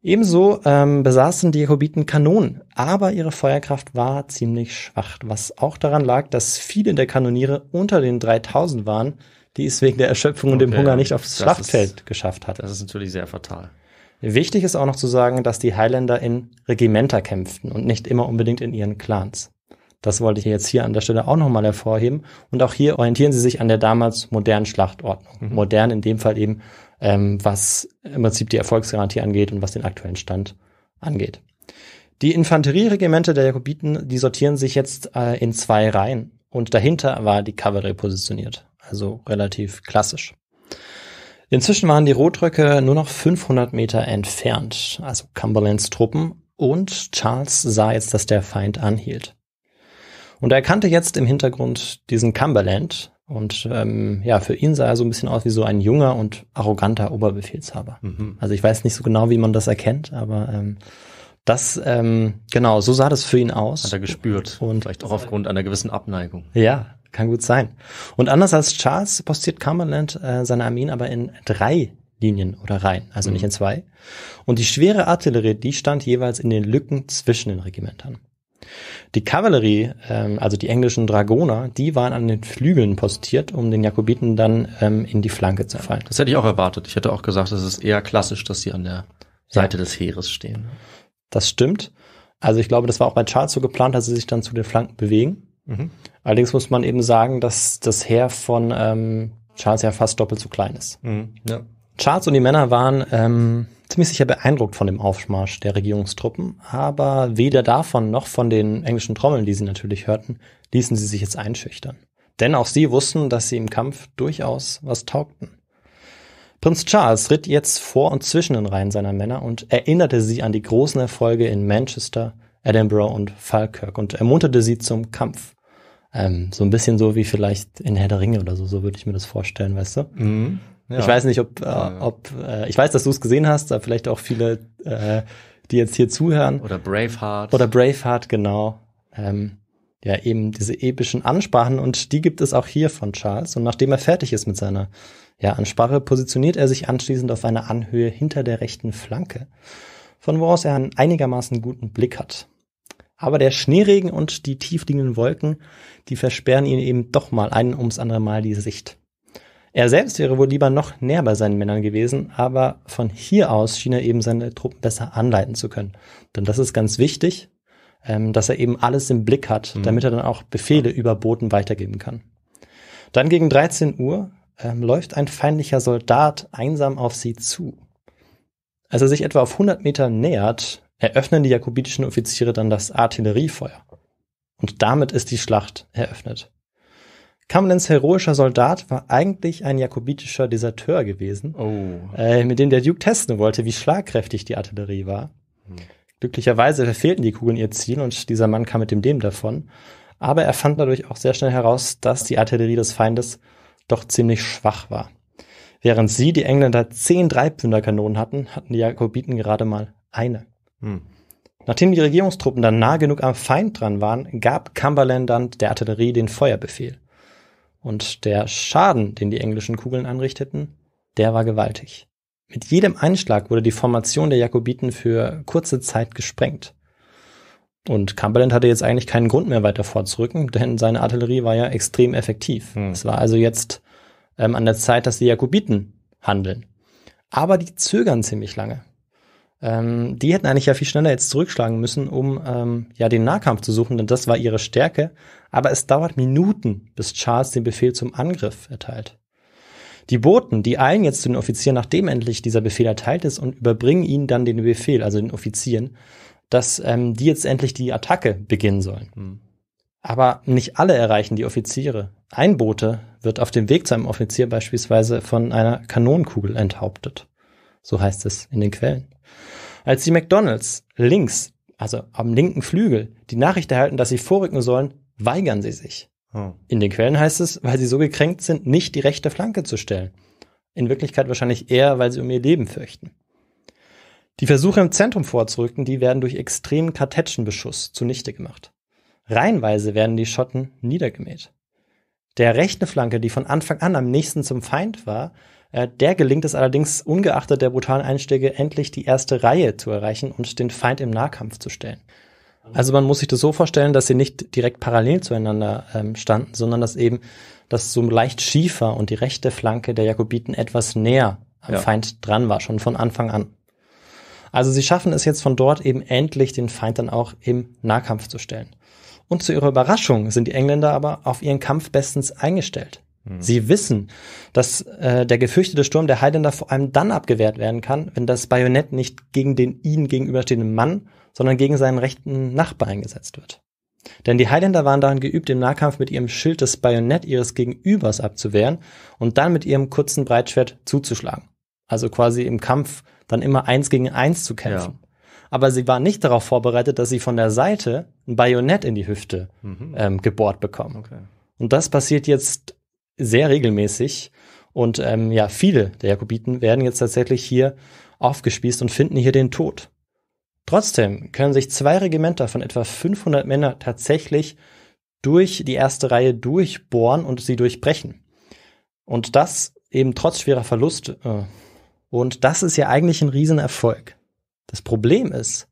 Ebenso ähm, besaßen die Hobbiten Kanonen, aber ihre Feuerkraft war ziemlich schwach, was auch daran lag, dass viele der Kanoniere unter den 3000 waren, die es wegen der Erschöpfung und okay, dem Hunger nicht aufs Schlachtfeld ist, geschafft hat. Das ist natürlich sehr fatal. Wichtig ist auch noch zu sagen, dass die Highlander in Regimenter kämpften und nicht immer unbedingt in ihren Clans. Das wollte ich jetzt hier an der Stelle auch nochmal hervorheben. Und auch hier orientieren sie sich an der damals modernen Schlachtordnung. Mhm. Modern in dem Fall eben, ähm, was im Prinzip die Erfolgsgarantie angeht und was den aktuellen Stand angeht. Die Infanterieregimente der Jakobiten, die sortieren sich jetzt äh, in zwei Reihen. Und dahinter war die Kavallerie positioniert also relativ klassisch. Inzwischen waren die Rotröcke nur noch 500 Meter entfernt, also Cumberlands Truppen, und Charles sah jetzt, dass der Feind anhielt. Und er erkannte jetzt im Hintergrund diesen Cumberland und ähm, ja, für ihn sah er so ein bisschen aus wie so ein junger und arroganter Oberbefehlshaber. Mhm. Also ich weiß nicht so genau, wie man das erkennt, aber ähm, das, ähm, genau, so sah das für ihn aus. Hat er gespürt. Und vielleicht auch aufgrund einer gewissen Abneigung. Ja, kann gut sein. Und anders als Charles postiert Cumberland äh, seine Armeen aber in drei Linien oder Reihen, also mhm. nicht in mhm. zwei. Und die schwere Artillerie, die stand jeweils in den Lücken zwischen den Regimentern. Die Kavallerie, ähm, also die englischen Dragoner, die waren an den Flügeln postiert, um den Jakobiten dann ähm, in die Flanke zu fallen. Das hätte ich auch erwartet. Ich hätte auch gesagt, es ist eher klassisch, dass sie an der Seite ja. des Heeres stehen. Das stimmt. Also ich glaube, das war auch bei Charles so geplant, dass sie sich dann zu den Flanken bewegen. Mhm. Allerdings muss man eben sagen, dass das Heer von ähm, Charles ja fast doppelt so klein ist. Mhm. Ja. Charles und die Männer waren ähm, ziemlich sicher beeindruckt von dem Aufmarsch der Regierungstruppen, aber weder davon noch von den englischen Trommeln, die sie natürlich hörten, ließen sie sich jetzt einschüchtern. Denn auch sie wussten, dass sie im Kampf durchaus was taugten. Prinz Charles ritt jetzt vor und zwischen den Reihen seiner Männer und erinnerte sie an die großen Erfolge in Manchester, Edinburgh und Falkirk und ermunterte sie zum Kampf. Ähm, so ein bisschen so wie vielleicht in Herr der Ringe oder so, so würde ich mir das vorstellen, weißt du? Mhm. Ja. Ich weiß nicht, ob, äh, ob äh, ich weiß, dass du es gesehen hast, aber vielleicht auch viele, äh, die jetzt hier zuhören. Oder Braveheart. Oder Braveheart, genau. Ähm, ja, eben diese epischen Ansprachen und die gibt es auch hier von Charles. Und nachdem er fertig ist mit seiner ja, Ansprache, positioniert er sich anschließend auf einer Anhöhe hinter der rechten Flanke, von wo aus er einen einigermaßen guten Blick hat. Aber der Schneeregen und die tiefliegenden Wolken, die versperren ihn eben doch mal ein ums andere Mal die Sicht. Er selbst wäre wohl lieber noch näher bei seinen Männern gewesen, aber von hier aus schien er eben seine Truppen besser anleiten zu können. Denn das ist ganz wichtig, ähm, dass er eben alles im Blick hat, mhm. damit er dann auch Befehle über Boten weitergeben kann. Dann gegen 13 Uhr ähm, läuft ein feindlicher Soldat einsam auf sie zu. Als er sich etwa auf 100 Meter nähert, eröffnen die jakobitischen Offiziere dann das Artilleriefeuer. Und damit ist die Schlacht eröffnet. Cumberlands heroischer Soldat war eigentlich ein jakobitischer Deserteur gewesen, oh. äh, mit dem der Duke testen wollte, wie schlagkräftig die Artillerie war. Hm. Glücklicherweise verfehlten die Kugeln ihr Ziel und dieser Mann kam mit dem Leben davon. Aber er fand dadurch auch sehr schnell heraus, dass die Artillerie des Feindes doch ziemlich schwach war. Während sie, die Engländer, zehn Dreipfünder hatten, hatten die Jakobiten gerade mal eine. Hm. Nachdem die Regierungstruppen dann nah genug am Feind dran waren, gab Cumberland dann der Artillerie den Feuerbefehl. Und der Schaden, den die englischen Kugeln anrichteten, der war gewaltig. Mit jedem Einschlag wurde die Formation der Jakobiten für kurze Zeit gesprengt. Und Cumberland hatte jetzt eigentlich keinen Grund mehr weiter vorzurücken, denn seine Artillerie war ja extrem effektiv. Hm. Es war also jetzt ähm, an der Zeit, dass die Jakobiten handeln. Aber die zögern ziemlich lange. Ähm, die hätten eigentlich ja viel schneller jetzt zurückschlagen müssen, um ähm, ja den Nahkampf zu suchen, denn das war ihre Stärke. Aber es dauert Minuten, bis Charles den Befehl zum Angriff erteilt. Die Boten, die eilen jetzt zu den Offizieren, nachdem endlich dieser Befehl erteilt ist und überbringen ihnen dann den Befehl, also den Offizieren, dass ähm, die jetzt endlich die Attacke beginnen sollen. Hm. Aber nicht alle erreichen die Offiziere. Ein Bote wird auf dem Weg zu einem Offizier beispielsweise von einer Kanonenkugel enthauptet. So heißt es in den Quellen. Als die McDonalds links, also am linken Flügel, die Nachricht erhalten, dass sie vorrücken sollen, weigern sie sich. Oh. In den Quellen heißt es, weil sie so gekränkt sind, nicht die rechte Flanke zu stellen. In Wirklichkeit wahrscheinlich eher, weil sie um ihr Leben fürchten. Die Versuche im Zentrum vorzurücken, die werden durch extremen Kartätschenbeschuss zunichte gemacht. Reihenweise werden die Schotten niedergemäht. Der rechte Flanke, die von Anfang an am nächsten zum Feind war, äh, der gelingt es allerdings, ungeachtet der brutalen Einstiege, endlich die erste Reihe zu erreichen und den Feind im Nahkampf zu stellen. Also man muss sich das so vorstellen, dass sie nicht direkt parallel zueinander ähm, standen, sondern dass eben das so leicht schiefer und die rechte Flanke der Jakobiten etwas näher am ja. Feind dran war, schon von Anfang an. Also sie schaffen es jetzt von dort eben endlich, den Feind dann auch im Nahkampf zu stellen. Und zu ihrer Überraschung sind die Engländer aber auf ihren Kampf bestens eingestellt. Mhm. Sie wissen, dass äh, der gefürchtete Sturm der Highlander vor allem dann abgewehrt werden kann, wenn das Bajonett nicht gegen den ihnen gegenüberstehenden Mann, sondern gegen seinen rechten Nachbar eingesetzt wird. Denn die Highlander waren daran geübt, im Nahkampf mit ihrem Schild das Bajonett ihres Gegenübers abzuwehren und dann mit ihrem kurzen Breitschwert zuzuschlagen. Also quasi im Kampf dann immer eins gegen eins zu kämpfen. Ja. Aber sie waren nicht darauf vorbereitet, dass sie von der Seite ein Bajonett in die Hüfte mhm. ähm, gebohrt bekommen. Okay. Und das passiert jetzt sehr regelmäßig. Und ähm, ja, viele der Jakobiten werden jetzt tatsächlich hier aufgespießt und finden hier den Tod. Trotzdem können sich zwei Regimenter von etwa 500 Männern tatsächlich durch die erste Reihe durchbohren und sie durchbrechen. Und das eben trotz schwerer Verluste. Und das ist ja eigentlich ein Riesenerfolg. Das Problem ist,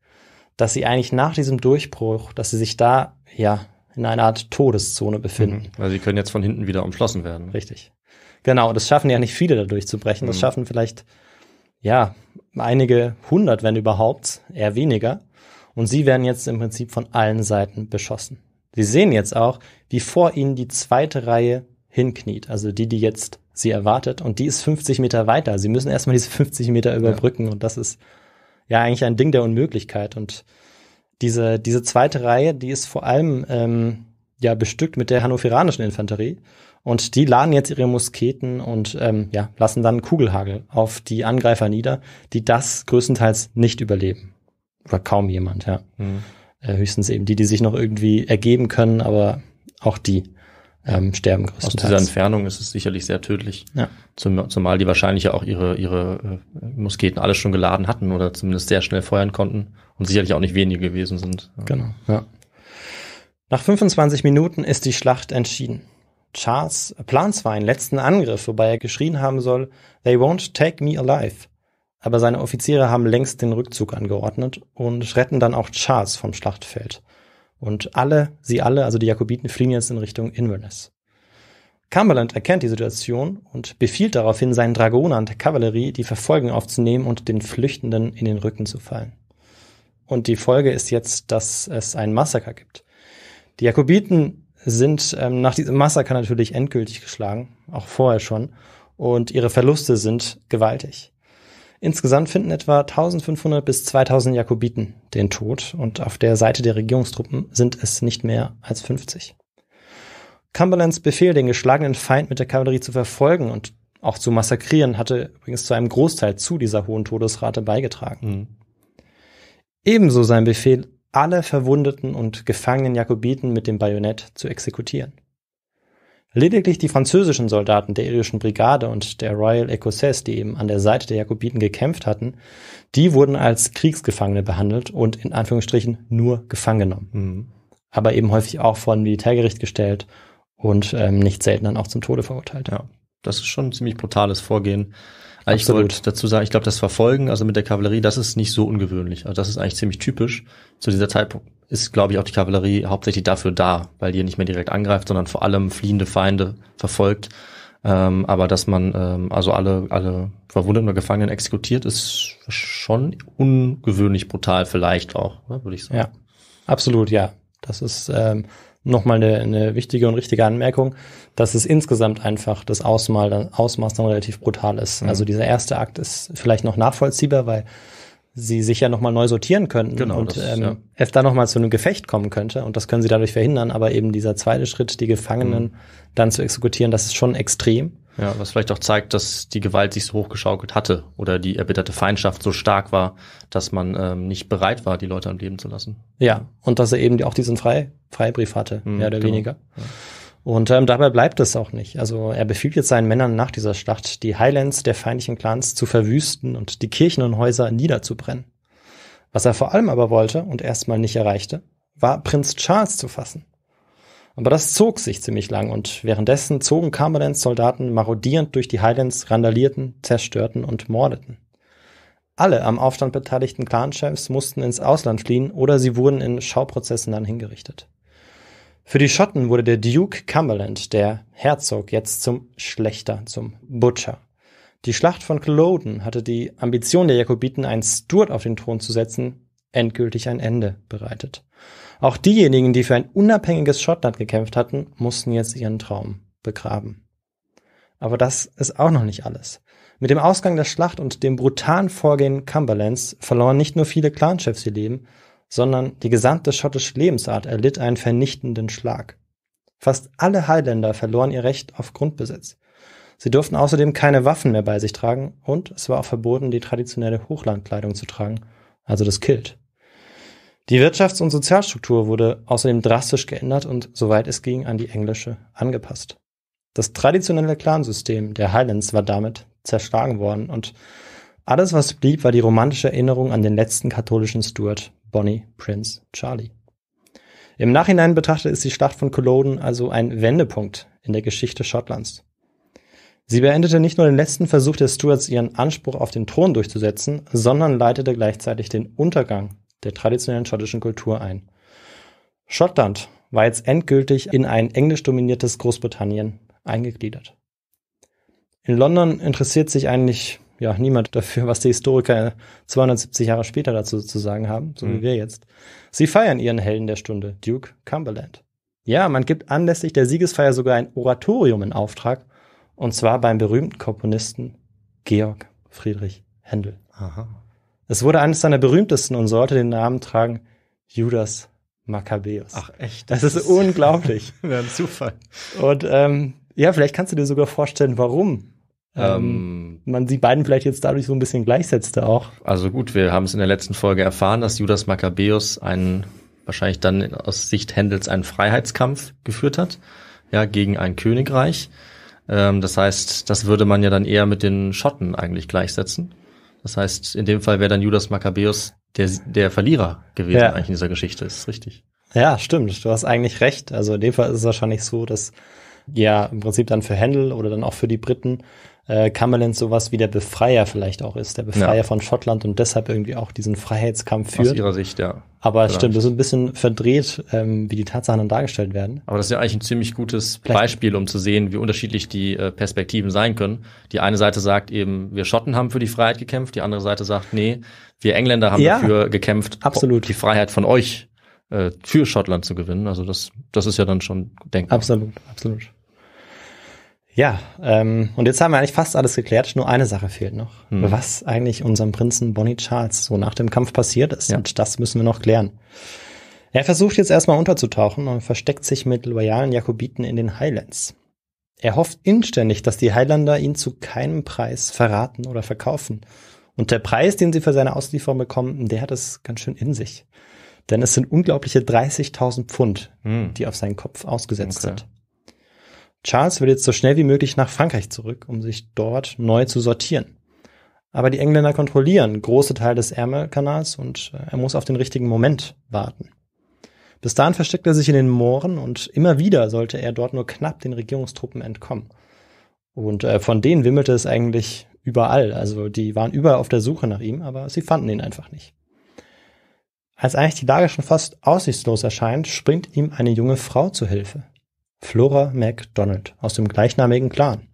dass sie eigentlich nach diesem Durchbruch, dass sie sich da ja in einer Art Todeszone befinden. Mhm. Also sie können jetzt von hinten wieder umschlossen werden. Richtig. Genau, das schaffen ja nicht viele, dadurch zu brechen. Das mhm. schaffen vielleicht, ja, einige hundert, wenn überhaupt, eher weniger. Und sie werden jetzt im Prinzip von allen Seiten beschossen. Sie sehen jetzt auch, wie vor ihnen die zweite Reihe hinkniet, also die, die jetzt sie erwartet. Und die ist 50 Meter weiter. Sie müssen erstmal diese 50 Meter überbrücken. Ja. Und das ist ja eigentlich ein Ding der Unmöglichkeit. Und diese, diese zweite Reihe, die ist vor allem ähm, ja bestückt mit der hannoveranischen Infanterie. Und die laden jetzt ihre Musketen und ähm, ja, lassen dann Kugelhagel auf die Angreifer nieder, die das größtenteils nicht überleben. Oder kaum jemand, ja. Mhm. Äh, höchstens eben die, die sich noch irgendwie ergeben können, aber auch die ähm, sterben Aus dieser Entfernung ist es sicherlich sehr tödlich. Ja. Zum, zumal die wahrscheinlich ja auch ihre, ihre äh, Musketen alle schon geladen hatten oder zumindest sehr schnell feuern konnten und sicherlich auch nicht wenige gewesen sind. Genau, ja. Nach 25 Minuten ist die Schlacht entschieden. Charles plant zwar einen letzten Angriff, wobei er geschrien haben soll, They won't take me alive. Aber seine Offiziere haben längst den Rückzug angeordnet und retten dann auch Charles vom Schlachtfeld. Und alle, sie alle, also die Jakobiten, fliehen jetzt in Richtung Inverness. Cumberland erkennt die Situation und befiehlt daraufhin seinen Dragonern der Kavallerie, die Verfolgung aufzunehmen und den Flüchtenden in den Rücken zu fallen. Und die Folge ist jetzt, dass es ein Massaker gibt. Die Jakobiten sind ähm, nach diesem Massaker natürlich endgültig geschlagen, auch vorher schon, und ihre Verluste sind gewaltig. Insgesamt finden etwa 1500 bis 2000 Jakobiten den Tod und auf der Seite der Regierungstruppen sind es nicht mehr als 50. Cumberlands Befehl, den geschlagenen Feind mit der Kavallerie zu verfolgen und auch zu massakrieren, hatte übrigens zu einem Großteil zu dieser hohen Todesrate beigetragen. Mhm. Ebenso sein Befehl, alle verwundeten und gefangenen Jakobiten mit dem Bajonett zu exekutieren. Lediglich die französischen Soldaten der irischen Brigade und der Royal Écossaise, die eben an der Seite der Jakobiten gekämpft hatten, die wurden als Kriegsgefangene behandelt und in Anführungsstrichen nur gefangen genommen. Mhm. Aber eben häufig auch vor ein Militärgericht gestellt und ähm, nicht selten dann auch zum Tode verurteilt. Ja, das ist schon ein ziemlich brutales Vorgehen. Ich wollte dazu sagen, ich glaube, das Verfolgen, also mit der Kavallerie, das ist nicht so ungewöhnlich. Also das ist eigentlich ziemlich typisch zu dieser Zeitpunkt, ist, glaube ich, auch die Kavallerie hauptsächlich dafür da, weil die nicht mehr direkt angreift, sondern vor allem fliehende Feinde verfolgt. Ähm, aber dass man ähm, also alle, alle verwundeten oder Gefangenen exekutiert, ist schon ungewöhnlich brutal, vielleicht auch, ne, würde ich sagen. Ja, absolut, ja. Das ist ähm, nochmal eine, eine wichtige und richtige Anmerkung, dass es insgesamt einfach das Ausmaß dann, Ausmaß dann relativ brutal ist. Mhm. Also dieser erste Akt ist vielleicht noch nachvollziehbar, weil sie sich ja nochmal neu sortieren könnten genau, und das, ähm, ja. es dann nochmal zu einem Gefecht kommen könnte. Und das können sie dadurch verhindern. Aber eben dieser zweite Schritt, die Gefangenen mhm. dann zu exekutieren, das ist schon extrem. Ja, was vielleicht auch zeigt, dass die Gewalt sich so hochgeschaukelt hatte oder die erbitterte Feindschaft so stark war, dass man ähm, nicht bereit war, die Leute am Leben zu lassen. Ja, und dass er eben auch diesen Frei Freibrief hatte, mhm, mehr oder genau. weniger. Ja. Und ähm, dabei bleibt es auch nicht. Also er befiehlt jetzt seinen Männern nach dieser Schlacht, die Highlands der feindlichen Clans zu verwüsten und die Kirchen und Häuser niederzubrennen. Was er vor allem aber wollte und erstmal nicht erreichte, war Prinz Charles zu fassen. Aber das zog sich ziemlich lang und währenddessen zogen Cumberlands Soldaten marodierend durch die Highlands, randalierten, zerstörten und mordeten. Alle am Aufstand beteiligten Clanchefs mussten ins Ausland fliehen oder sie wurden in Schauprozessen dann hingerichtet. Für die Schotten wurde der Duke Cumberland, der Herzog, jetzt zum Schlechter, zum Butcher. Die Schlacht von Culloden hatte die Ambition der Jakobiten, einen Stuart auf den Thron zu setzen, endgültig ein Ende bereitet. Auch diejenigen, die für ein unabhängiges Schottland gekämpft hatten, mussten jetzt ihren Traum begraben. Aber das ist auch noch nicht alles. Mit dem Ausgang der Schlacht und dem brutalen Vorgehen Cumberlands verloren nicht nur viele Clanchefs ihr Leben, sondern die gesamte schottische Lebensart erlitt einen vernichtenden Schlag. Fast alle Highlander verloren ihr Recht auf Grundbesitz. Sie durften außerdem keine Waffen mehr bei sich tragen und es war auch verboten, die traditionelle Hochlandkleidung zu tragen, also das Kilt. Die Wirtschafts- und Sozialstruktur wurde außerdem drastisch geändert und soweit es ging an die englische angepasst. Das traditionelle Clansystem der Highlands war damit zerschlagen worden und alles, was blieb, war die romantische Erinnerung an den letzten katholischen Stuart, Bonnie, Prince, Charlie. Im Nachhinein betrachtet ist die Schlacht von Culloden also ein Wendepunkt in der Geschichte Schottlands. Sie beendete nicht nur den letzten Versuch der Stuarts, ihren Anspruch auf den Thron durchzusetzen, sondern leitete gleichzeitig den Untergang der traditionellen schottischen Kultur ein. Schottland war jetzt endgültig in ein englisch dominiertes Großbritannien eingegliedert. In London interessiert sich eigentlich ja niemand dafür, was die Historiker 270 Jahre später dazu zu sagen haben, so mhm. wie wir jetzt. Sie feiern ihren Helden der Stunde, Duke Cumberland. Ja, man gibt anlässlich der Siegesfeier sogar ein Oratorium in Auftrag, und zwar beim berühmten Komponisten Georg Friedrich Händel. Aha. Es wurde eines seiner berühmtesten und sollte den Namen tragen Judas Makkabäus. Ach echt? Das, das ist, ist unglaublich. ja, ein Zufall. Und ähm, ja, vielleicht kannst du dir sogar vorstellen, warum ähm, ähm, man die beiden vielleicht jetzt dadurch so ein bisschen gleichsetzte auch. Also gut, wir haben es in der letzten Folge erfahren, dass Judas Maccabeus einen, wahrscheinlich dann aus Sicht Händels einen Freiheitskampf geführt hat, ja, gegen ein Königreich. Ähm, das heißt, das würde man ja dann eher mit den Schotten eigentlich gleichsetzen. Das heißt, in dem Fall wäre dann Judas Maccabeus der, der Verlierer gewesen ja. eigentlich in dieser Geschichte, ist richtig. Ja, stimmt. Du hast eigentlich recht. Also in dem Fall ist es wahrscheinlich so, dass ja im Prinzip dann für Händel oder dann auch für die Briten äh, Cumberland sowas wie der Befreier vielleicht auch ist, der Befreier ja. von Schottland und deshalb irgendwie auch diesen Freiheitskampf führt. Aus ihrer Sicht, ja. Aber vielleicht. stimmt, das ist ein bisschen verdreht, ähm, wie die Tatsachen dann dargestellt werden. Aber das ist ja eigentlich ein ziemlich gutes vielleicht. Beispiel, um zu sehen, wie unterschiedlich die äh, Perspektiven sein können. Die eine Seite sagt eben, wir Schotten haben für die Freiheit gekämpft, die andere Seite sagt, nee, wir Engländer haben ja, dafür gekämpft, absolut. die Freiheit von euch äh, für Schottland zu gewinnen. Also das, das ist ja dann schon denkbar. Absolut, absolut. Ja, ähm, und jetzt haben wir eigentlich fast alles geklärt. Nur eine Sache fehlt noch. Hm. Was eigentlich unserem Prinzen Bonnie Charles so nach dem Kampf passiert ist. Ja. Und das müssen wir noch klären. Er versucht jetzt erstmal unterzutauchen und versteckt sich mit loyalen Jakobiten in den Highlands. Er hofft inständig, dass die Highlander ihn zu keinem Preis verraten oder verkaufen. Und der Preis, den sie für seine Auslieferung bekommen, der hat es ganz schön in sich. Denn es sind unglaubliche 30.000 Pfund, hm. die auf seinen Kopf ausgesetzt okay. sind. Charles will jetzt so schnell wie möglich nach Frankreich zurück, um sich dort neu zu sortieren. Aber die Engländer kontrollieren große Teile des Ärmelkanals und äh, er muss auf den richtigen Moment warten. Bis dahin versteckt er sich in den Mooren und immer wieder sollte er dort nur knapp den Regierungstruppen entkommen. Und äh, von denen wimmelte es eigentlich überall. Also die waren überall auf der Suche nach ihm, aber sie fanden ihn einfach nicht. Als eigentlich die Lage schon fast aussichtslos erscheint, springt ihm eine junge Frau zu Hilfe, Flora MacDonald aus dem gleichnamigen Clan.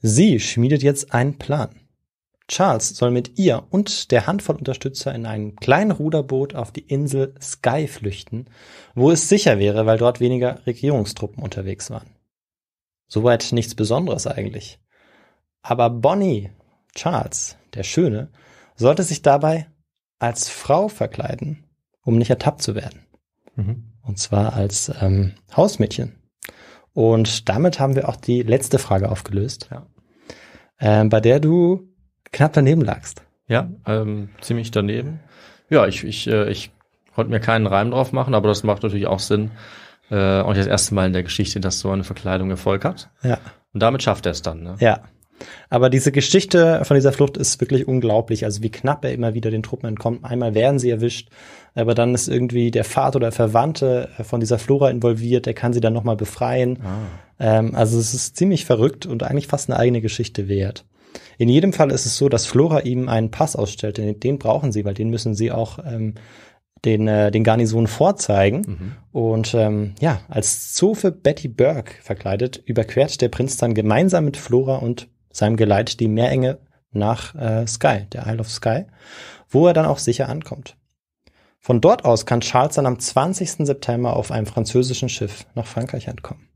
Sie schmiedet jetzt einen Plan. Charles soll mit ihr und der Handvoll Unterstützer in einem kleinen Ruderboot auf die Insel Sky flüchten, wo es sicher wäre, weil dort weniger Regierungstruppen unterwegs waren. Soweit nichts Besonderes eigentlich. Aber Bonnie, Charles, der Schöne, sollte sich dabei als Frau verkleiden, um nicht ertappt zu werden. Mhm. Und zwar als ähm, Hausmädchen. Und damit haben wir auch die letzte Frage aufgelöst, ja. ähm, bei der du knapp daneben lagst. Ja, ähm, ziemlich daneben. Ja, ich, ich, äh, ich konnte mir keinen Reim drauf machen, aber das macht natürlich auch Sinn. Äh, auch das erste Mal in der Geschichte, dass so eine Verkleidung Erfolg hat. Ja. Und damit schafft er es dann. Ne? Ja. Aber diese Geschichte von dieser Flucht ist wirklich unglaublich. Also wie knapp er immer wieder den Truppen entkommt. Einmal werden sie erwischt, aber dann ist irgendwie der Vater oder Verwandte äh, von dieser Flora involviert. Der kann sie dann nochmal befreien. Ah. Ähm, also es ist ziemlich verrückt und eigentlich fast eine eigene Geschichte wert. In jedem Fall ist es so, dass Flora ihm einen Pass ausstellt. Den, den brauchen sie, weil den müssen sie auch ähm, den, äh, den Garnison vorzeigen. Mhm. Und ähm, ja, als Zofe Betty Burke verkleidet, überquert der Prinz dann gemeinsam mit Flora und seinem Geleit die Meerenge nach äh, Skye, der Isle of Sky, wo er dann auch sicher ankommt. Von dort aus kann Charles dann am 20. September auf einem französischen Schiff nach Frankreich entkommen.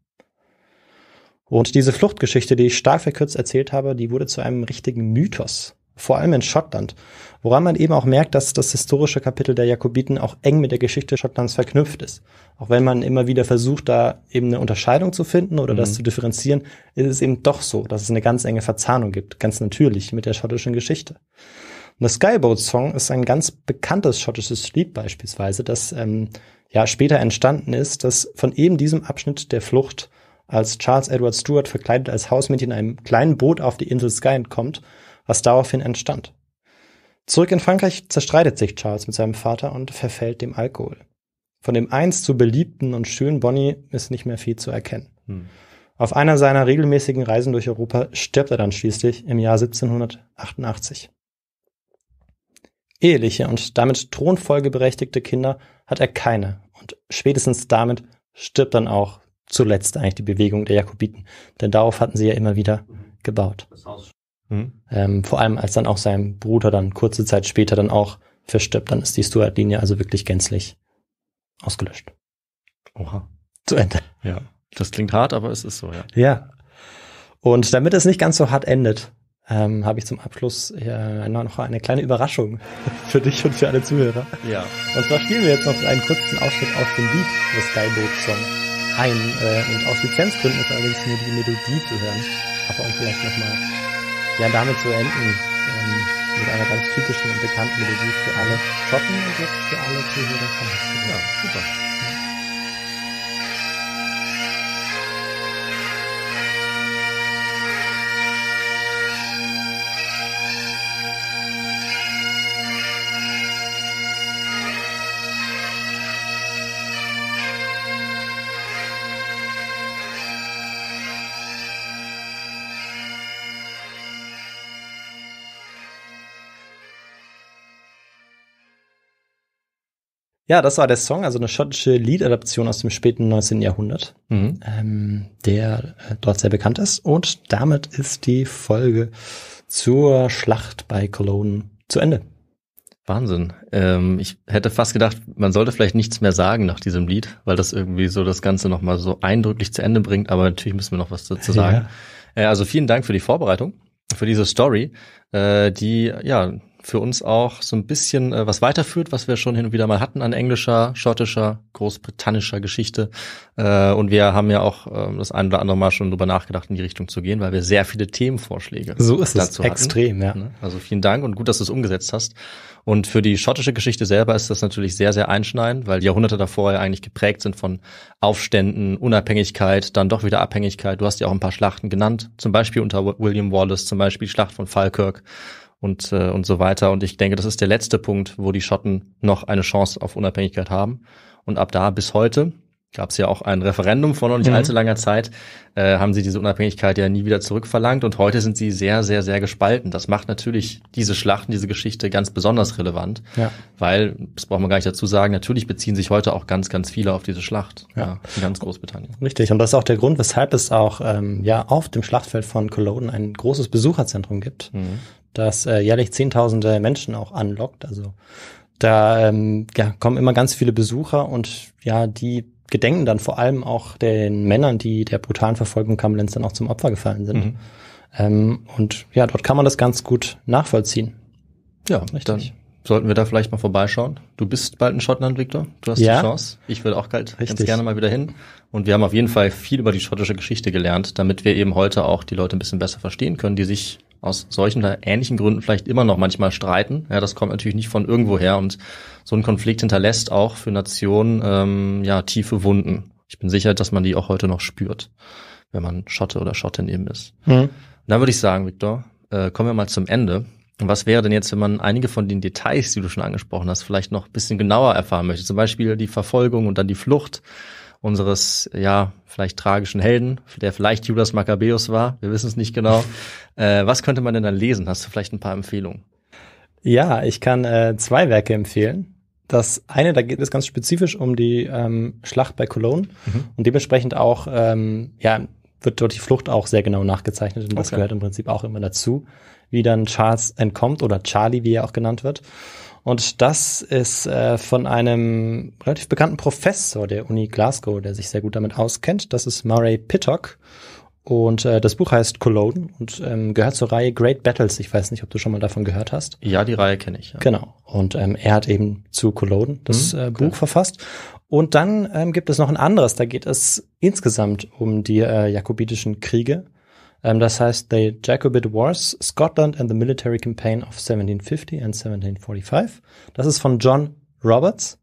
Und diese Fluchtgeschichte, die ich stark verkürzt erzählt habe, die wurde zu einem richtigen Mythos vor allem in Schottland, woran man eben auch merkt, dass das historische Kapitel der Jakobiten auch eng mit der Geschichte Schottlands verknüpft ist. Auch wenn man immer wieder versucht, da eben eine Unterscheidung zu finden oder mhm. das zu differenzieren, ist es eben doch so, dass es eine ganz enge Verzahnung gibt, ganz natürlich mit der schottischen Geschichte. Und der Skyboat Song ist ein ganz bekanntes schottisches Lied beispielsweise, das ähm, ja später entstanden ist, das von eben diesem Abschnitt der Flucht als Charles Edward Stuart verkleidet als Hausmädchen in einem kleinen Boot auf die Insel Skye kommt was daraufhin entstand. Zurück in Frankreich zerstreitet sich Charles mit seinem Vater und verfällt dem Alkohol. Von dem einst so beliebten und schönen Bonnie ist nicht mehr viel zu erkennen. Hm. Auf einer seiner regelmäßigen Reisen durch Europa stirbt er dann schließlich im Jahr 1788. Eheliche und damit thronfolgeberechtigte Kinder hat er keine und spätestens damit stirbt dann auch zuletzt eigentlich die Bewegung der Jakobiten, denn darauf hatten sie ja immer wieder gebaut. Das Haus Mhm. Ähm, vor allem als dann auch sein Bruder dann kurze Zeit später dann auch verstirbt, dann ist die Stuart-Linie also wirklich gänzlich ausgelöscht. Oha. Zu Ende. Ja, das klingt hart, aber es ist so, ja. Ja. Und damit es nicht ganz so hart endet, ähm, habe ich zum Abschluss äh, noch eine kleine Überraschung für dich und für alle Zuhörer. Ja. Und zwar spielen wir jetzt noch einen kurzen Ausschnitt aus dem Lied des Skyboat Song ein. Äh, und aus Lizenzgründen ist allerdings nur die Melodie zu hören. Aber auch vielleicht nochmal ja, damit zu enden ähm, mit einer ganz typischen und bekannten Melodie für alle Schotten und jetzt für alle Zuhörer von Hashtag. Ja, super. Ja, das war der Song, also eine schottische Liedadaption aus dem späten 19. Jahrhundert, mhm. ähm, der äh, dort sehr bekannt ist. Und damit ist die Folge zur Schlacht bei Cologne zu Ende. Wahnsinn. Ähm, ich hätte fast gedacht, man sollte vielleicht nichts mehr sagen nach diesem Lied, weil das irgendwie so das Ganze nochmal so eindrücklich zu Ende bringt, aber natürlich müssen wir noch was dazu sagen. Ja. Äh, also vielen Dank für die Vorbereitung, für diese Story, äh, die ja für uns auch so ein bisschen äh, was weiterführt, was wir schon hin und wieder mal hatten an englischer, schottischer, großbritannischer Geschichte. Äh, und wir haben ja auch äh, das ein oder andere Mal schon drüber nachgedacht, in die Richtung zu gehen, weil wir sehr viele Themenvorschläge so ist dazu es extrem, hatten. ja. Ne? Also vielen Dank und gut, dass du es umgesetzt hast. Und für die schottische Geschichte selber ist das natürlich sehr, sehr einschneidend, weil die Jahrhunderte davor ja eigentlich geprägt sind von Aufständen, Unabhängigkeit, dann doch wieder Abhängigkeit. Du hast ja auch ein paar Schlachten genannt, zum Beispiel unter William Wallace, zum Beispiel Schlacht von Falkirk und, äh, und so weiter. Und ich denke, das ist der letzte Punkt, wo die Schotten noch eine Chance auf Unabhängigkeit haben. Und ab da bis heute gab es ja auch ein Referendum vor noch nicht mhm. allzu langer Zeit, äh, haben sie diese Unabhängigkeit ja nie wieder zurückverlangt und heute sind sie sehr, sehr, sehr gespalten. Das macht natürlich diese Schlachten, diese Geschichte ganz besonders relevant, ja. weil, das braucht man gar nicht dazu sagen, natürlich beziehen sich heute auch ganz, ganz viele auf diese Schlacht ja. Ja, in ganz Großbritannien. Richtig, und das ist auch der Grund, weshalb es auch ähm, ja auf dem Schlachtfeld von Cologne ein großes Besucherzentrum gibt. Mhm das äh, jährlich Zehntausende Menschen auch anlockt. Also da ähm, ja, kommen immer ganz viele Besucher und ja, die gedenken dann vor allem auch den Männern, die der brutalen Verfolgung Kamelens dann auch zum Opfer gefallen sind. Mhm. Ähm, und ja, dort kann man das ganz gut nachvollziehen. Ja, richtig. Dann sollten wir da vielleicht mal vorbeischauen. Du bist bald in Schottland, Victor. Du hast ja. die Chance. Ich würde auch bald ganz gerne mal wieder hin. Und wir haben auf jeden Fall viel über die schottische Geschichte gelernt, damit wir eben heute auch die Leute ein bisschen besser verstehen können, die sich aus solchen oder ähnlichen Gründen vielleicht immer noch manchmal streiten. Ja, das kommt natürlich nicht von irgendwoher und so ein Konflikt hinterlässt auch für Nationen ähm, ja tiefe Wunden. Ich bin sicher, dass man die auch heute noch spürt, wenn man Schotte oder Schottin eben ist. Mhm. Da würde ich sagen, Viktor, äh, kommen wir mal zum Ende. Was wäre denn jetzt, wenn man einige von den Details, die du schon angesprochen hast, vielleicht noch ein bisschen genauer erfahren möchte? Zum Beispiel die Verfolgung und dann die Flucht unseres, ja, vielleicht tragischen Helden, der vielleicht Judas Maccabeus war, wir wissen es nicht genau. äh, was könnte man denn dann lesen? Hast du vielleicht ein paar Empfehlungen? Ja, ich kann äh, zwei Werke empfehlen. Das eine, da geht es ganz spezifisch um die ähm, Schlacht bei Cologne mhm. und dementsprechend auch, ähm, ja, wird dort die Flucht auch sehr genau nachgezeichnet und okay. das gehört im Prinzip auch immer dazu, wie dann Charles entkommt oder Charlie, wie er auch genannt wird. Und das ist äh, von einem relativ bekannten Professor der Uni Glasgow, der sich sehr gut damit auskennt. Das ist Murray Pittock. Und äh, das Buch heißt Cologne und ähm, gehört zur Reihe Great Battles. Ich weiß nicht, ob du schon mal davon gehört hast. Ja, die Reihe kenne ich. Ja. Genau. Und ähm, er hat eben zu Cologne das mhm, äh, Buch cool. verfasst. Und dann ähm, gibt es noch ein anderes. Da geht es insgesamt um die äh, jakobitischen Kriege. Ähm, das heißt The Jacobit Wars, Scotland and the Military Campaign of 1750 and 1745. Das ist von John Roberts.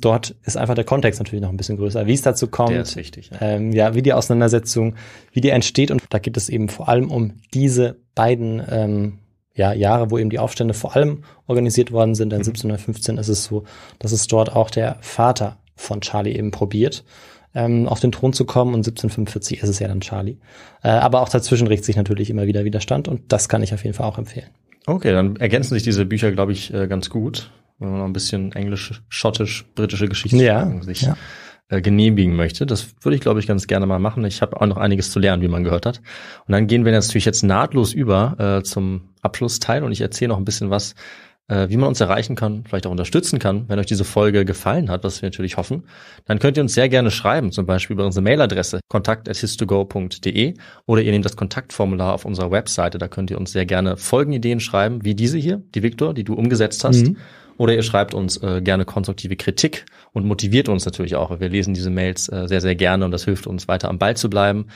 Dort ist einfach der Kontext natürlich noch ein bisschen größer, wie es dazu kommt, der ist wichtig, ja. Ähm, ja, wie die Auseinandersetzung, wie die entsteht. Und da geht es eben vor allem um diese beiden ähm, ja, Jahre, wo eben die Aufstände vor allem organisiert worden sind. Denn mhm. 1715 ist es so, dass es dort auch der Vater von Charlie eben probiert ähm, auf den Thron zu kommen und 1745 ist es ja dann Charlie. Äh, aber auch dazwischen regt sich natürlich immer wieder Widerstand und das kann ich auf jeden Fall auch empfehlen. Okay, dann ergänzen sich diese Bücher, glaube ich, äh, ganz gut, wenn man noch ein bisschen englisch, schottisch, britische Geschichte ja, sich äh, ja. Äh, genehmigen möchte. Das würde ich, glaube ich, ganz gerne mal machen. Ich habe auch noch einiges zu lernen, wie man gehört hat. Und dann gehen wir natürlich jetzt nahtlos über äh, zum Abschlussteil und ich erzähle noch ein bisschen was äh, wie man uns erreichen kann, vielleicht auch unterstützen kann. Wenn euch diese Folge gefallen hat, was wir natürlich hoffen, dann könnt ihr uns sehr gerne schreiben, zum Beispiel über unsere Mailadresse kontakt.histogo.de oder ihr nehmt das Kontaktformular auf unserer Webseite. Da könnt ihr uns sehr gerne Folgenideen schreiben, wie diese hier, die Victor, die du umgesetzt hast. Mhm. Oder ihr schreibt uns äh, gerne konstruktive Kritik und motiviert uns natürlich auch. Wir lesen diese Mails äh, sehr, sehr gerne und das hilft uns weiter am Ball zu bleiben.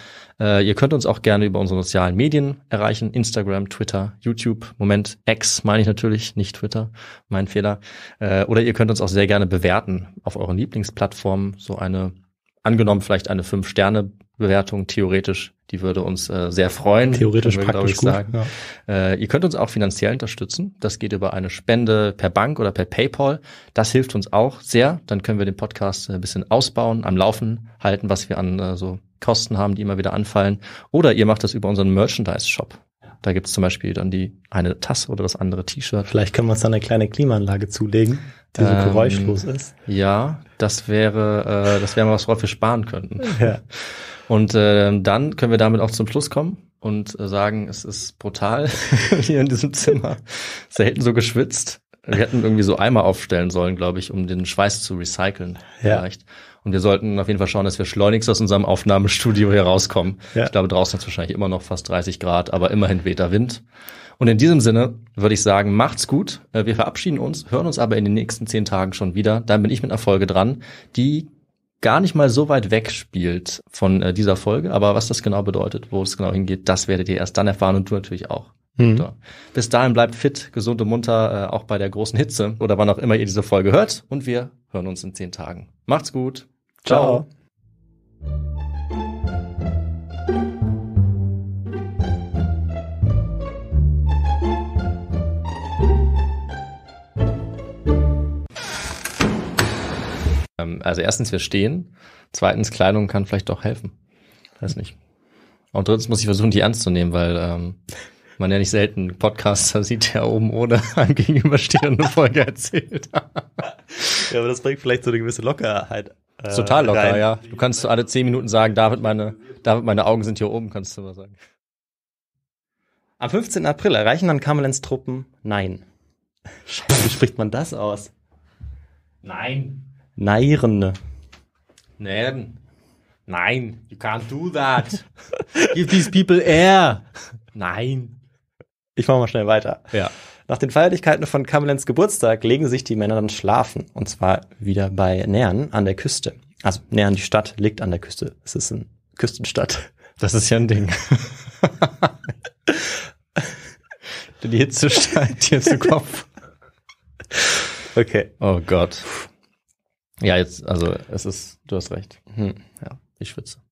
Äh, ihr könnt uns auch gerne über unsere sozialen Medien erreichen. Instagram, Twitter, YouTube, Moment, X meine ich natürlich, nicht Twitter, mein Fehler. Äh, oder ihr könnt uns auch sehr gerne bewerten auf euren Lieblingsplattformen. So eine, angenommen vielleicht eine Fünf-Sterne- Bewertung theoretisch. Die würde uns äh, sehr freuen. Theoretisch wir, praktisch ich, gut, sagen. Ja. Äh, ihr könnt uns auch finanziell unterstützen. Das geht über eine Spende per Bank oder per PayPal. Das hilft uns auch sehr. Dann können wir den Podcast ein äh, bisschen ausbauen, am Laufen halten, was wir an äh, so Kosten haben, die immer wieder anfallen. Oder ihr macht das über unseren Merchandise-Shop. Da gibt's zum Beispiel dann die eine Tasse oder das andere T-Shirt. Vielleicht können wir uns dann eine kleine Klimaanlage zulegen, die ähm, so geräuschlos ist. Ja, das wäre, äh, das wäre mal was, worauf wir sparen könnten. Ja. Und äh, dann können wir damit auch zum Schluss kommen und äh, sagen, es ist brutal hier in diesem Zimmer. Selten so geschwitzt. Wir hätten irgendwie so Eimer aufstellen sollen, glaube ich, um den Schweiß zu recyceln ja. vielleicht. Und wir sollten auf jeden Fall schauen, dass wir schleunigst aus unserem Aufnahmestudio hier rauskommen. Ja. Ich glaube, draußen ist wahrscheinlich immer noch fast 30 Grad, aber immerhin weht der Wind. Und in diesem Sinne würde ich sagen, macht's gut. Äh, wir verabschieden uns, hören uns aber in den nächsten zehn Tagen schon wieder. Dann bin ich mit einer Folge dran, die gar nicht mal so weit weg spielt von äh, dieser Folge. Aber was das genau bedeutet, wo es genau hingeht, das werdet ihr erst dann erfahren und du natürlich auch. Mhm. So. Bis dahin bleibt fit, gesund und munter, äh, auch bei der großen Hitze oder wann auch immer ihr diese Folge hört. Und wir hören uns in zehn Tagen. Macht's gut. Ciao. Ciao. Ähm, also erstens, wir stehen. Zweitens, Kleidung kann vielleicht doch helfen. Weiß nicht. Und drittens muss ich versuchen, die ernst zu nehmen, weil ähm, man ja nicht selten Podcaster sieht, der oben ohne gegenüberstehende Folge erzählt. ja, aber das bringt vielleicht so eine gewisse Lockerheit. Äh, total locker, rein. ja. Du kannst alle zehn Minuten sagen, David, meine, David, meine Augen sind hier oben, kannst du mal sagen. Am 15. April erreichen dann Kamelens Truppen Nein. Scheiße, wie spricht man das aus? Nein. Neiren. Nein. Nein, you can't do that. Give these people air. Nein. Ich mache mal schnell weiter. Ja. Nach den Feierlichkeiten von Kamelens Geburtstag legen sich die Männer dann schlafen. Und zwar wieder bei Nern an der Küste. Also Nern, die Stadt, liegt an der Küste. Es ist eine Küstenstadt. Das ist ja ein Ding. die Hitze steigt dir zu Kopf. Okay. Oh Gott. Ja, jetzt, also es ist, du hast recht. Hm, ja, ich schwitze.